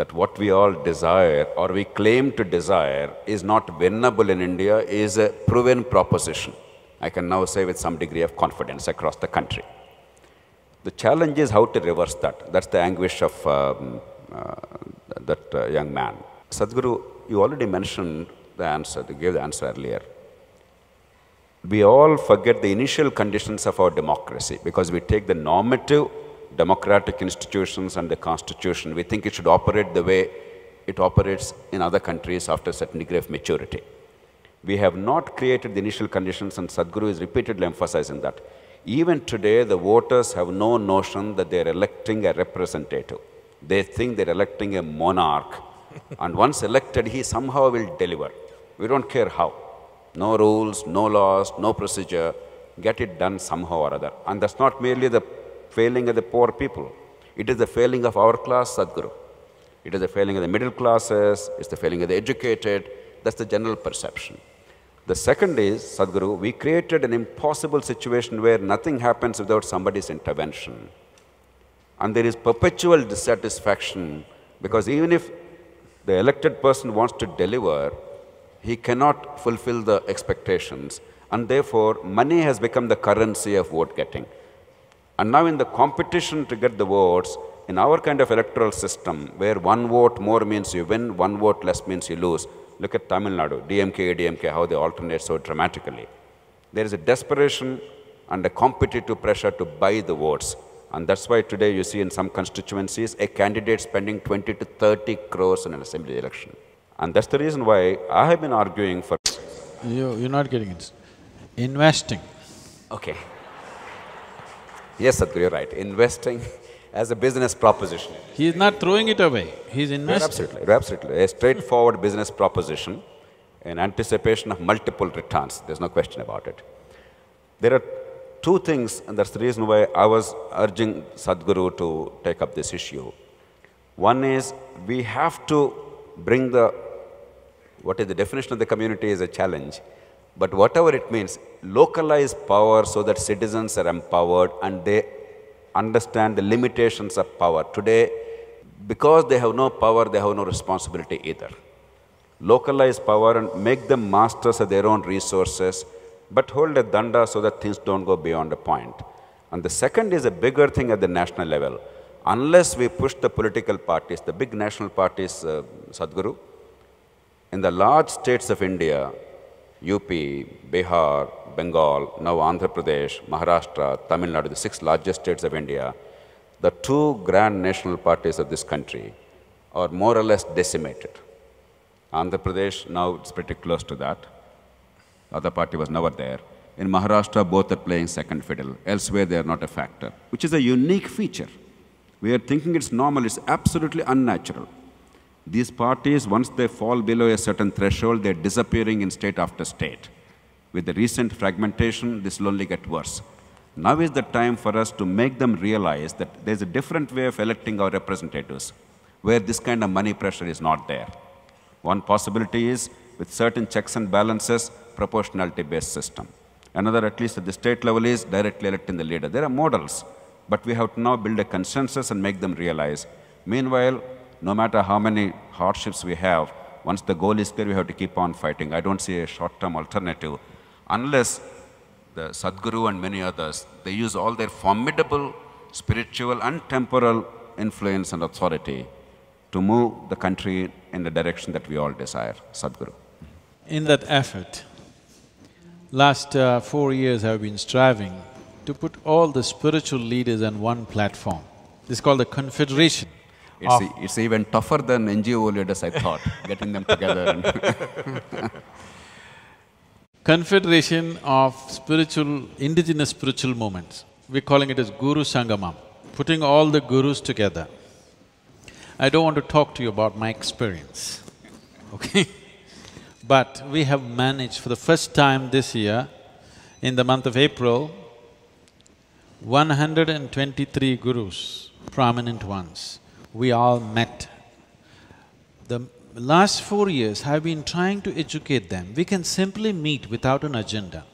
that what we all desire or we claim to desire is not winnable in India is a proven proposition. I can now say with some degree of confidence across the country. The challenge is how to reverse that. That's the anguish of um, uh, that uh, young man. Sadhguru, you already mentioned the answer, you gave the answer earlier. We all forget the initial conditions of our democracy because we take the normative democratic institutions and the constitution. We think it should operate the way it operates in other countries after a certain degree of maturity. We have not created the initial conditions and Sadhguru is repeatedly emphasizing that. Even today, the voters have no notion that they're electing a representative. They think they're electing a monarch. and once elected, he somehow will deliver. We don't care how. No rules, no laws, no procedure. Get it done somehow or other. And that's not merely the failing of the poor people. It is the failing of our class, Sadhguru. It is the failing of the middle classes. It's the failing of the educated. That's the general perception. The second is, Sadhguru, we created an impossible situation where nothing happens without somebody's intervention. And there is perpetual dissatisfaction because even if the elected person wants to deliver, he cannot fulfill the expectations. And therefore, money has become the currency of vote getting. And now in the competition to get the votes, in our kind of electoral system, where one vote more means you win, one vote less means you lose. Look at Tamil Nadu, DMK, ADMK, how they alternate so dramatically. There is a desperation and a competitive pressure to buy the votes. And that's why today you see in some constituencies a candidate spending 20 to 30 crores in an assembly election. And that's the reason why I have been arguing for... You, you're not getting it. Investing. Okay. Yes, Sadhguru, you're right. Investing as a business proposition. He is not throwing it away, He's investing. Absolutely, absolutely. A straightforward business proposition in anticipation of multiple returns. There's no question about it. There are two things, and that's the reason why I was urging Sadhguru to take up this issue. One is we have to bring the, what is the definition of the community is a challenge. But whatever it means, localize power so that citizens are empowered and they understand the limitations of power. Today, because they have no power, they have no responsibility either. Localize power and make them masters of their own resources, but hold a danda so that things don't go beyond a point. And the second is a bigger thing at the national level. Unless we push the political parties, the big national parties, uh, Sadhguru, in the large states of India, UP, Bihar, Bengal, now Andhra Pradesh, Maharashtra, Tamil Nadu, the six largest states of India, the two grand national parties of this country are more or less decimated. Andhra Pradesh, now it's pretty close to that. other party was never there. In Maharashtra, both are playing second fiddle. Elsewhere, they are not a factor, which is a unique feature. We are thinking it's normal. It's absolutely unnatural. These parties, once they fall below a certain threshold, they're disappearing in state after state. With the recent fragmentation, this will only get worse. Now is the time for us to make them realize that there's a different way of electing our representatives, where this kind of money pressure is not there. One possibility is with certain checks and balances, proportionality-based system. Another, at least at the state level, is directly electing the leader. There are models, but we have to now build a consensus and make them realize. Meanwhile, no matter how many hardships we have, once the goal is clear, we have to keep on fighting. I don't see a short-term alternative. Unless the Sadhguru and many others, they use all their formidable spiritual and temporal influence and authority to move the country in the direction that we all desire, Sadhguru. In that effort, last uh, four years I've been striving to put all the spiritual leaders on one platform. This is called the confederation. It's, e it's even tougher than NGO leaders, I thought, getting them together. Confederation of spiritual, indigenous spiritual movements, we're calling it as Guru Sangamam, putting all the gurus together. I don't want to talk to you about my experience, okay? but we have managed for the first time this year, in the month of April, 123 gurus, prominent ones, we all met. The last four years have been trying to educate them. We can simply meet without an agenda.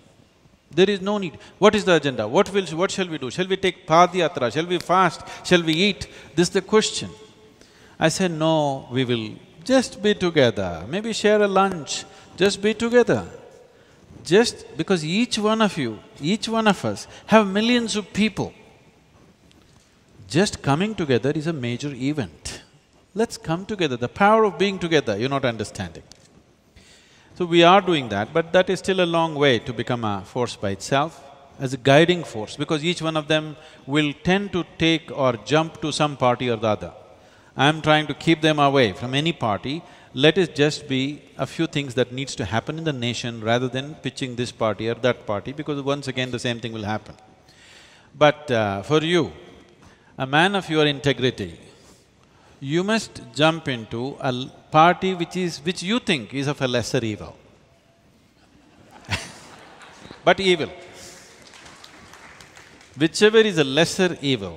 There is no need. What is the agenda? What will… what shall we do? Shall we take Padayatra? Shall we fast? Shall we eat? This is the question. I said, no, we will just be together, maybe share a lunch, just be together. Just because each one of you, each one of us have millions of people just coming together is a major event. Let's come together, the power of being together, you're not understanding. So we are doing that, but that is still a long way to become a force by itself, as a guiding force, because each one of them will tend to take or jump to some party or the other. I'm trying to keep them away from any party, let it just be a few things that needs to happen in the nation rather than pitching this party or that party, because once again the same thing will happen. But uh, for you, a man of your integrity, you must jump into a party which is… which you think is of a lesser evil but evil. Whichever is a lesser evil,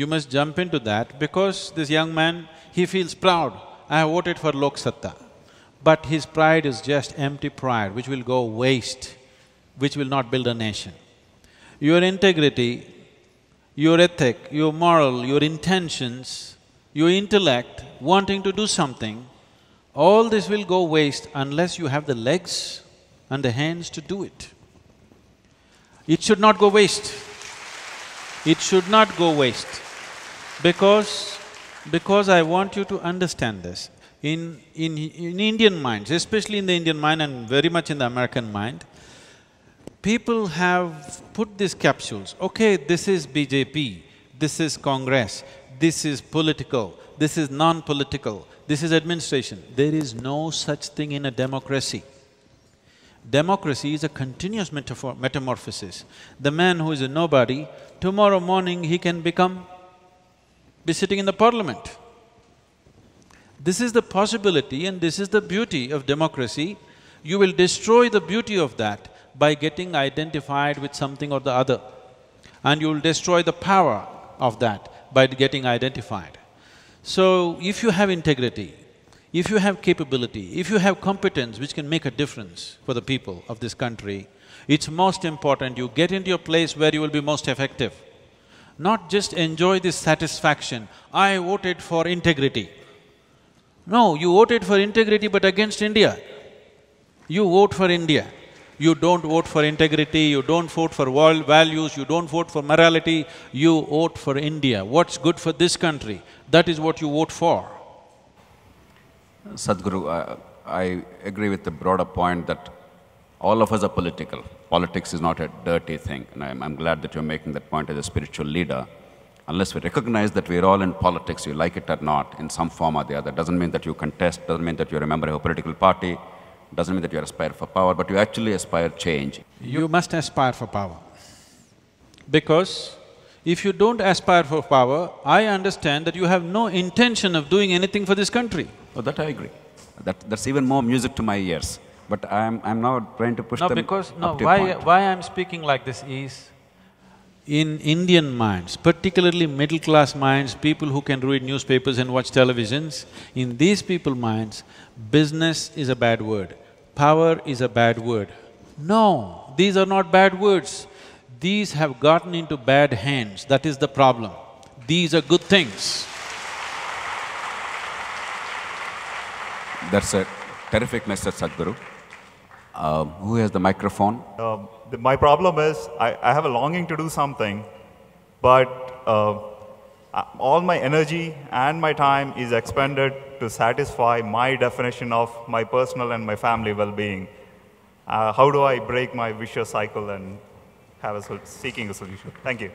you must jump into that because this young man, he feels proud, I have voted for Lok Satta. But his pride is just empty pride which will go waste, which will not build a nation. Your integrity your ethic, your moral, your intentions, your intellect, wanting to do something, all this will go waste unless you have the legs and the hands to do it. It should not go waste. It should not go waste because, because I want you to understand this. In, in, in Indian minds, especially in the Indian mind and very much in the American mind, people have put these capsules, okay, this is BJP, this is Congress, this is political, this is non-political, this is administration. There is no such thing in a democracy. Democracy is a continuous metamorphosis. The man who is a nobody, tomorrow morning he can become… be sitting in the parliament. This is the possibility and this is the beauty of democracy. You will destroy the beauty of that by getting identified with something or the other. And you'll destroy the power of that by getting identified. So, if you have integrity, if you have capability, if you have competence which can make a difference for the people of this country, it's most important you get into a place where you will be most effective. Not just enjoy this satisfaction, I voted for integrity. No, you voted for integrity but against India. You vote for India you don't vote for integrity, you don't vote for world values, you don't vote for morality, you vote for India. What's good for this country, that is what you vote for. Sadhguru, uh, I agree with the broader point that all of us are political. Politics is not a dirty thing, and I'm, I'm glad that you're making that point as a spiritual leader unless we recognize that we're all in politics, you like it or not, in some form or the other, doesn't mean that you contest, doesn't mean that you remember a political party, doesn't mean that you aspire for power, but you actually aspire change. You must aspire for power. Because if you don't aspire for power, I understand that you have no intention of doing anything for this country. Oh, that I agree. That, that's even more music to my ears. But I'm, I'm now trying to push no, them because, No, because, why, why I'm speaking like this is, in Indian minds, particularly middle class minds, people who can read newspapers and watch televisions, in these people minds, business is a bad word power is a bad word. No, these are not bad words. These have gotten into bad hands, that is the problem. These are good things. That's a terrific message, Sadhguru. Uh, who has the microphone? Uh, the, my problem is I, I, have a longing to do something, but uh, uh, all my energy and my time is expended to satisfy my definition of my personal and my family well-being. Uh, how do I break my vicious cycle and have a seeking a solution? Thank you.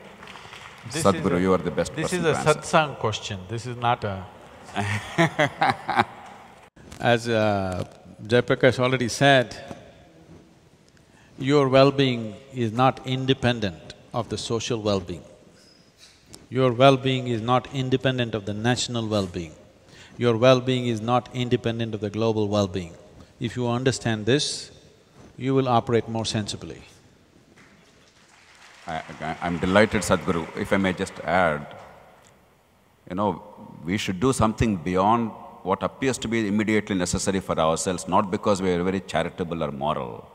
This Sadhguru, a, you are the best This is a satsang question. This is not a... As uh, Jayaprakash already said, your well-being is not independent of the social well-being. Your well-being is not independent of the national well-being. Your well-being is not independent of the global well-being. If you understand this, you will operate more sensibly. I, am delighted, Sadhguru. If I may just add, you know, we should do something beyond what appears to be immediately necessary for ourselves, not because we are very charitable or moral,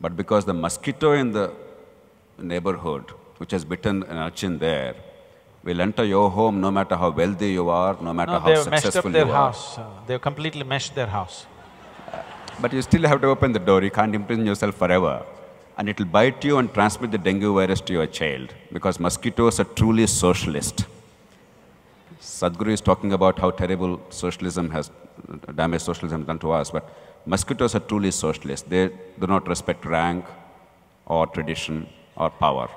but because the mosquito in the neighborhood, which has bitten an urchin there, will enter your home no matter how wealthy you are, no matter no, how successful you house. are. They've completely meshed their house. Uh, but you still have to open the door. You can't imprison yourself forever. And it'll bite you and transmit the dengue virus to your child because mosquitoes are truly socialist. Sadhguru is talking about how terrible socialism has, uh, damaged socialism done to us, but mosquitoes are truly socialist. They do not respect rank or tradition or power.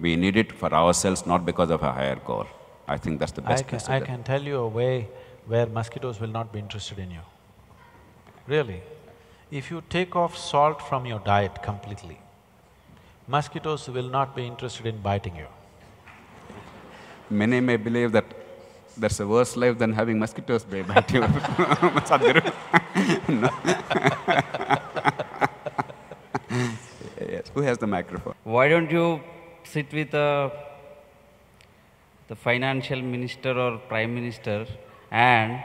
We need it for ourselves, not because of a higher goal. I think that's the best I can, I can tell you a way where mosquitoes will not be interested in you. Really. If you take off salt from your diet completely, mosquitoes will not be interested in biting you. Many may believe that that's a worse life than having mosquitoes bite you, Sadhguru. yes, who has the microphone? Why don't you sit with uh, the financial minister or prime minister and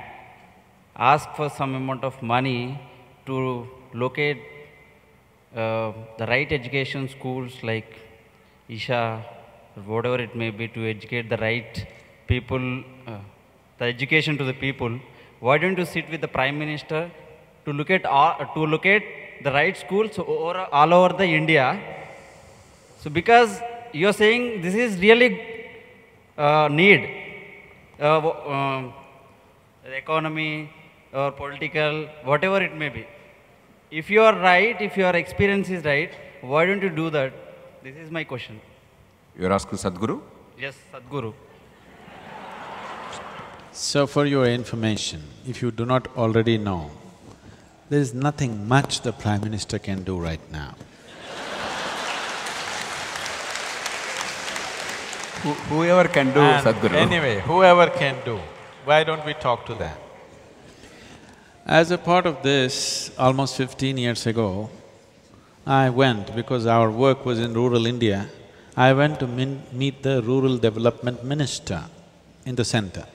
ask for some amount of money to locate uh, the right education schools like Isha or whatever it may be to educate the right people, uh, the education to the people, why don't you sit with the Prime Minister to look at, to locate the right schools all over the India? So because you are saying this is really uh, need. Uh, um, economy or political, whatever it may be. If you are right, if your experience is right, why don't you do that? This is my question. You are asking Sadhguru? Yes, Sadhguru. So for your information, if you do not already know, there is nothing much the Prime Minister can do right now. Who, whoever can do, and Sadhguru. Anyway, whoever can do, why don't we talk to them? As a part of this, almost fifteen years ago, I went because our work was in rural India. I went to meet the rural development minister in the center.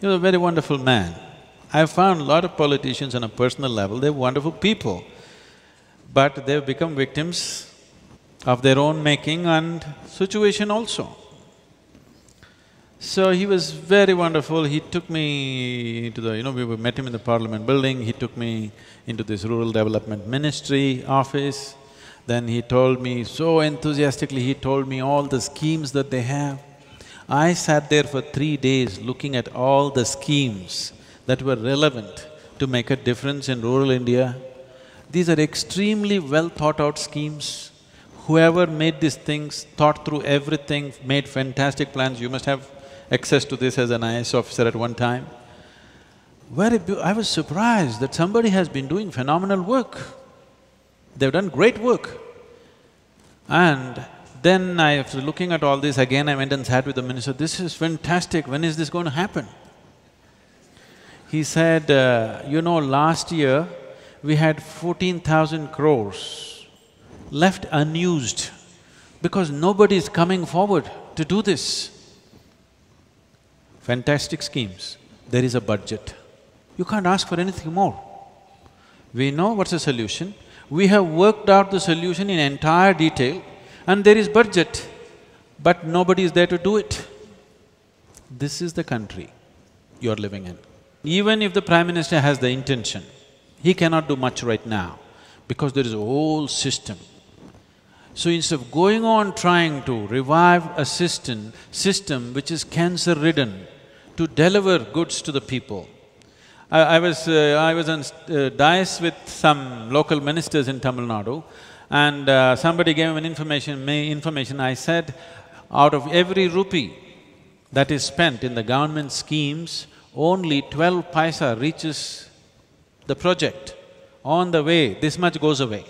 He was a very wonderful man. I found a lot of politicians on a personal level, they're wonderful people, but they've become victims of their own making and situation also. So he was very wonderful, he took me to the… you know, we met him in the parliament building, he took me into this rural development ministry office, then he told me, so enthusiastically he told me all the schemes that they have. I sat there for three days looking at all the schemes that were relevant to make a difference in rural India. These are extremely well thought out schemes whoever made these things, thought through everything, made fantastic plans, you must have access to this as an IS officer at one time. Very I was surprised that somebody has been doing phenomenal work. They've done great work. And then I, after looking at all this, again I went and sat with the minister, this is fantastic, when is this going to happen? He said, uh, you know, last year we had fourteen thousand crores left unused because nobody is coming forward to do this. Fantastic schemes, there is a budget. You can't ask for anything more. We know what's the solution, we have worked out the solution in entire detail and there is budget, but nobody is there to do it. This is the country you're living in. Even if the Prime Minister has the intention, he cannot do much right now because there is a whole system so instead of going on trying to revive a system, system which is cancer-ridden, to deliver goods to the people, I, I was… Uh, I was on uh, dais with some local ministers in Tamil Nadu, and uh, somebody gave me information, information, I said, out of every rupee that is spent in the government schemes, only twelve paisa reaches the project. On the way, this much goes away.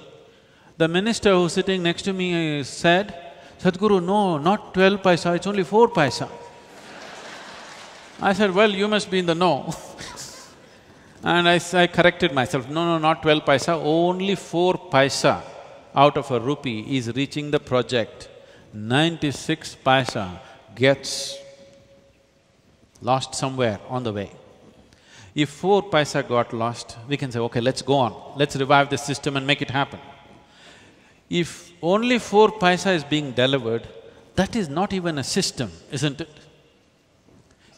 The minister who's sitting next to me said, Sadhguru, no, not twelve paisa, it's only four paisa. I said, well, you must be in the know And I, I corrected myself, no, no, not twelve paisa, only four paisa out of a rupee is reaching the project. Ninety-six paisa gets lost somewhere on the way. If four paisa got lost, we can say, okay, let's go on, let's revive the system and make it happen. If only four paisa is being delivered, that is not even a system, isn't it?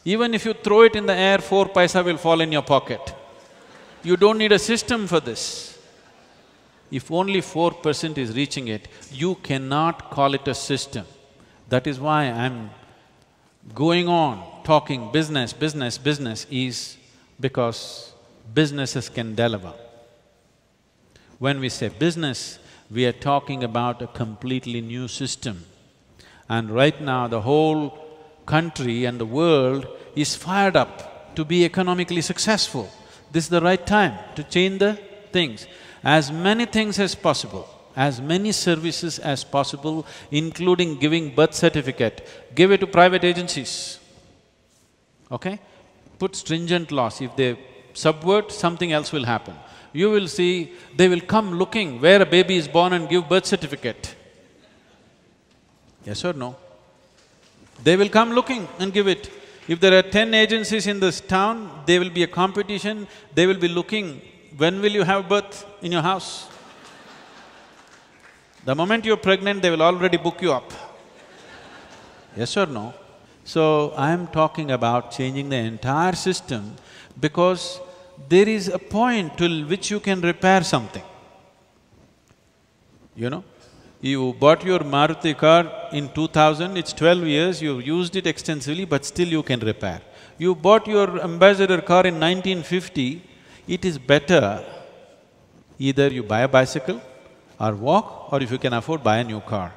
Even if you throw it in the air, four paisa will fall in your pocket. You don't need a system for this. If only four percent is reaching it, you cannot call it a system. That is why I'm going on talking business, business, business is because businesses can deliver. When we say business, we are talking about a completely new system. And right now, the whole country and the world is fired up to be economically successful. This is the right time to change the things. As many things as possible, as many services as possible, including giving birth certificate, give it to private agencies, okay? Put stringent laws, if they subvert, something else will happen you will see they will come looking where a baby is born and give birth certificate. Yes or no? They will come looking and give it. If there are ten agencies in this town, there will be a competition, they will be looking, when will you have birth in your house? The moment you're pregnant, they will already book you up. Yes or no? So, I am talking about changing the entire system because there is a point till which you can repair something. You know, you bought your Maruti car in 2000, it's 12 years, you've used it extensively, but still you can repair. You bought your ambassador car in 1950, it is better either you buy a bicycle or walk, or if you can afford, buy a new car.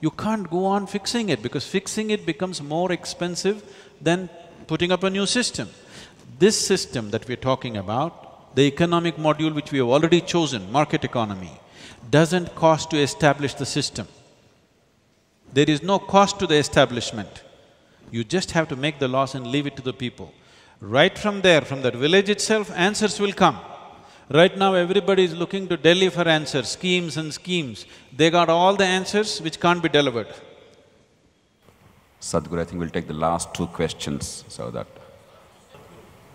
You can't go on fixing it because fixing it becomes more expensive than putting up a new system. This system that we're talking about, the economic module which we have already chosen, market economy, doesn't cost to establish the system. There is no cost to the establishment. You just have to make the laws and leave it to the people. Right from there, from that village itself, answers will come. Right now, everybody is looking to Delhi for answers, schemes and schemes. They got all the answers which can't be delivered. Sadhguru, I think we'll take the last two questions so that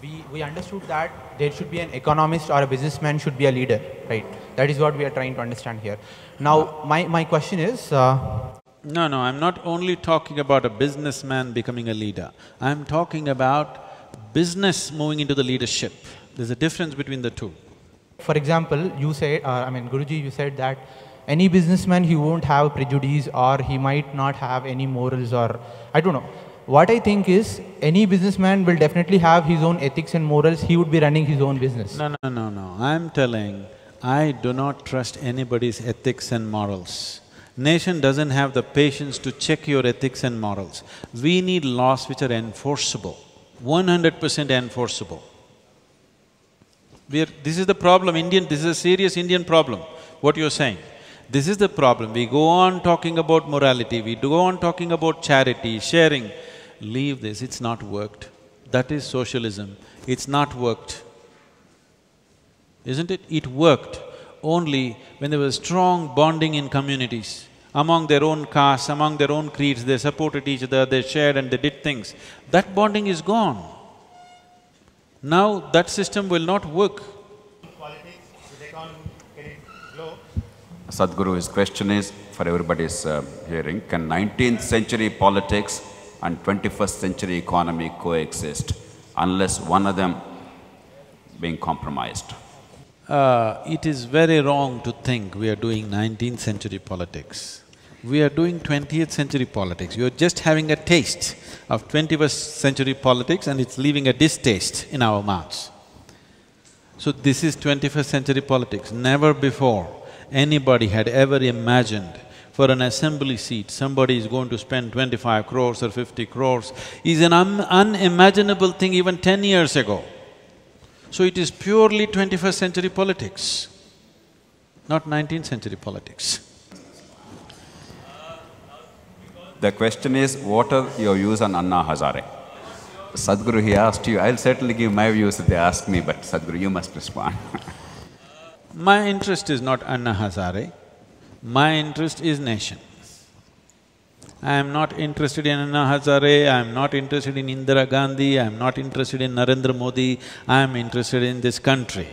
we, we understood that there should be an economist or a businessman should be a leader, right? That is what we are trying to understand here. Now, my, my question is... Uh... no, no, I'm not only talking about a businessman becoming a leader. I'm talking about business moving into the leadership. There's a difference between the two. For example, you said, uh, I mean, Guruji, you said that any businessman, he won't have prejudice or he might not have any morals or, I don't know what I think is any businessman will definitely have his own ethics and morals. He would be running his own business. No, no, no, no. I'm telling, I do not trust anybody's ethics and morals. Nation doesn't have the patience to check your ethics and morals. We need laws which are enforceable, one hundred percent enforceable. We're… this is the problem, Indian… this is a serious Indian problem, what you're saying. This is the problem, we go on talking about morality, we go on talking about charity, sharing, leave this, it's not worked. That is socialism, it's not worked. Isn't it? It worked only when there was strong bonding in communities. Among their own castes, among their own creeds, they supported each other, they shared and they did things. That bonding is gone. Now that system will not work. Sadhguru, his question is for everybody's uh, hearing, can 19th century politics and 21st century economy coexist unless one of them being compromised. Uh, it is very wrong to think we are doing 19th century politics. We are doing 20th century politics. You're just having a taste of 21st century politics and it's leaving a distaste in our mouths. So this is 21st century politics. Never before anybody had ever imagined for an assembly seat, somebody is going to spend twenty-five crores or fifty crores, is an un unimaginable thing even ten years ago. So it is purely twenty-first century politics, not nineteenth century politics. The question is, what are your views on Anna Hazare? Sadhguru, he asked you, I'll certainly give my views if they ask me, but Sadhguru, you must respond My interest is not Anna Hazare. My interest is nation. I am not interested in Anna Hazare, I am not interested in Indira Gandhi, I am not interested in Narendra Modi, I am interested in this country.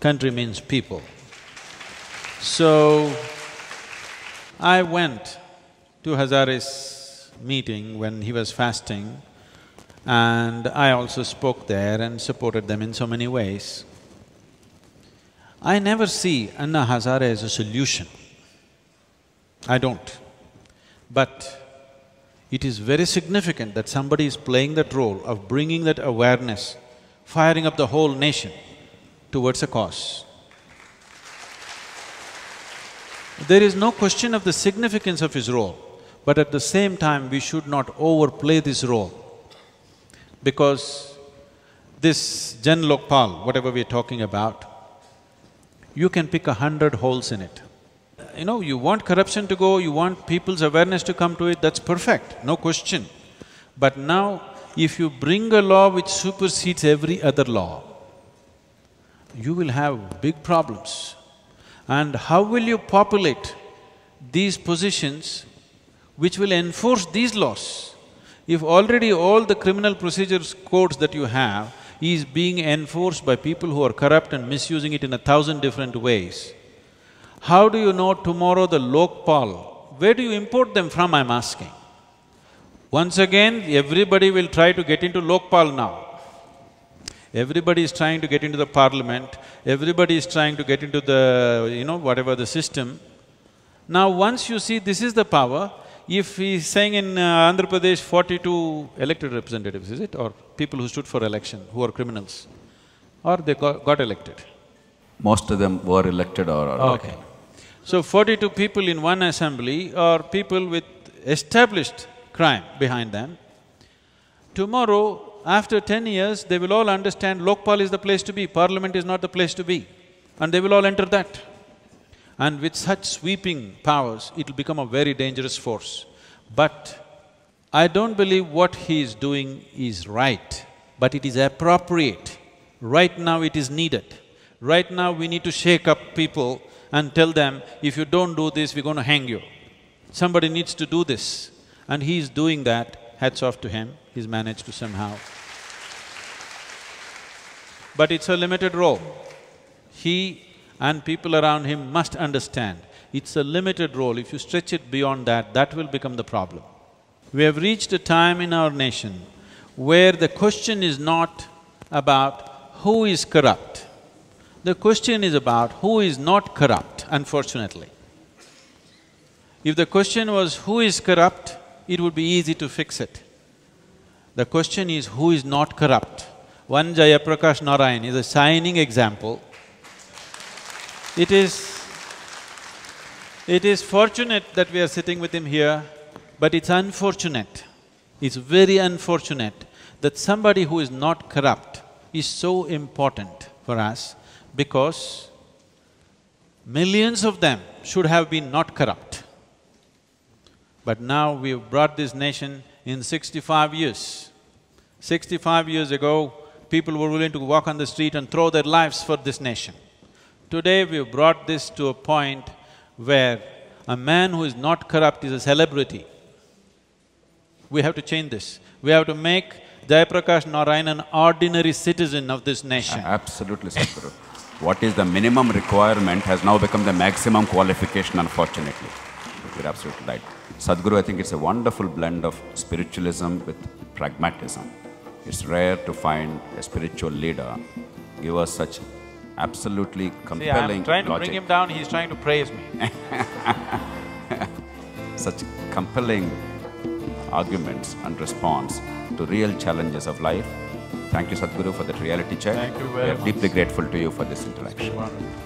Country means people. So, I went to Hazare's meeting when he was fasting and I also spoke there and supported them in so many ways. I never see Anna Hazare as a solution. I don't. But it is very significant that somebody is playing that role of bringing that awareness, firing up the whole nation towards a cause. There is no question of the significance of his role, but at the same time, we should not overplay this role because this Jan Lokpal, whatever we're talking about, you can pick a hundred holes in it. You know, you want corruption to go, you want people's awareness to come to it, that's perfect, no question. But now, if you bring a law which supersedes every other law, you will have big problems. And how will you populate these positions which will enforce these laws? If already all the criminal procedures codes that you have is being enforced by people who are corrupt and misusing it in a thousand different ways. How do you know tomorrow the Lokpal, where do you import them from, I'm asking? Once again, everybody will try to get into Lokpal now. Everybody is trying to get into the parliament, everybody is trying to get into the, you know, whatever the system. Now once you see this is the power, if he's saying in uh, Andhra Pradesh, forty-two elected representatives, is it? Or people who stood for election, who are criminals, or they got, got elected? Most of them were elected or… okay. okay. So forty-two people in one assembly are people with established crime behind them. Tomorrow, after ten years, they will all understand Lokpal is the place to be, parliament is not the place to be, and they will all enter that. And with such sweeping powers, it'll become a very dangerous force. But I don't believe what he is doing is right, but it is appropriate. Right now it is needed. Right now we need to shake up people and tell them, if you don't do this, we're going to hang you. Somebody needs to do this. And he is doing that, hats off to him, he's managed to somehow. But it's a limited role. He and people around him must understand it's a limited role, if you stretch it beyond that, that will become the problem. We have reached a time in our nation where the question is not about who is corrupt, the question is about who is not corrupt, unfortunately. If the question was who is corrupt, it would be easy to fix it. The question is who is not corrupt. One Jayaprakash Narayan is a shining example it is… it is fortunate that we are sitting with him here, but it's unfortunate, it's very unfortunate that somebody who is not corrupt is so important for us because millions of them should have been not corrupt. But now we've brought this nation in sixty-five years. Sixty-five years ago, people were willing to walk on the street and throw their lives for this nation. Today we've brought this to a point where a man who is not corrupt is a celebrity. We have to change this. We have to make Jayaprakash Narayan an ordinary citizen of this nation. Uh, absolutely, Sadhguru. what is the minimum requirement has now become the maximum qualification, unfortunately. You're absolutely right. Sadhguru, I think it's a wonderful blend of spiritualism with pragmatism. It's rare to find a spiritual leader give us such absolutely compelling See, I'm trying to bring him down, he's trying to praise me. Such compelling arguments and response to real challenges of life. Thank you, Sadhguru, for that reality check. Thank you very We are much. deeply grateful to you for this interaction.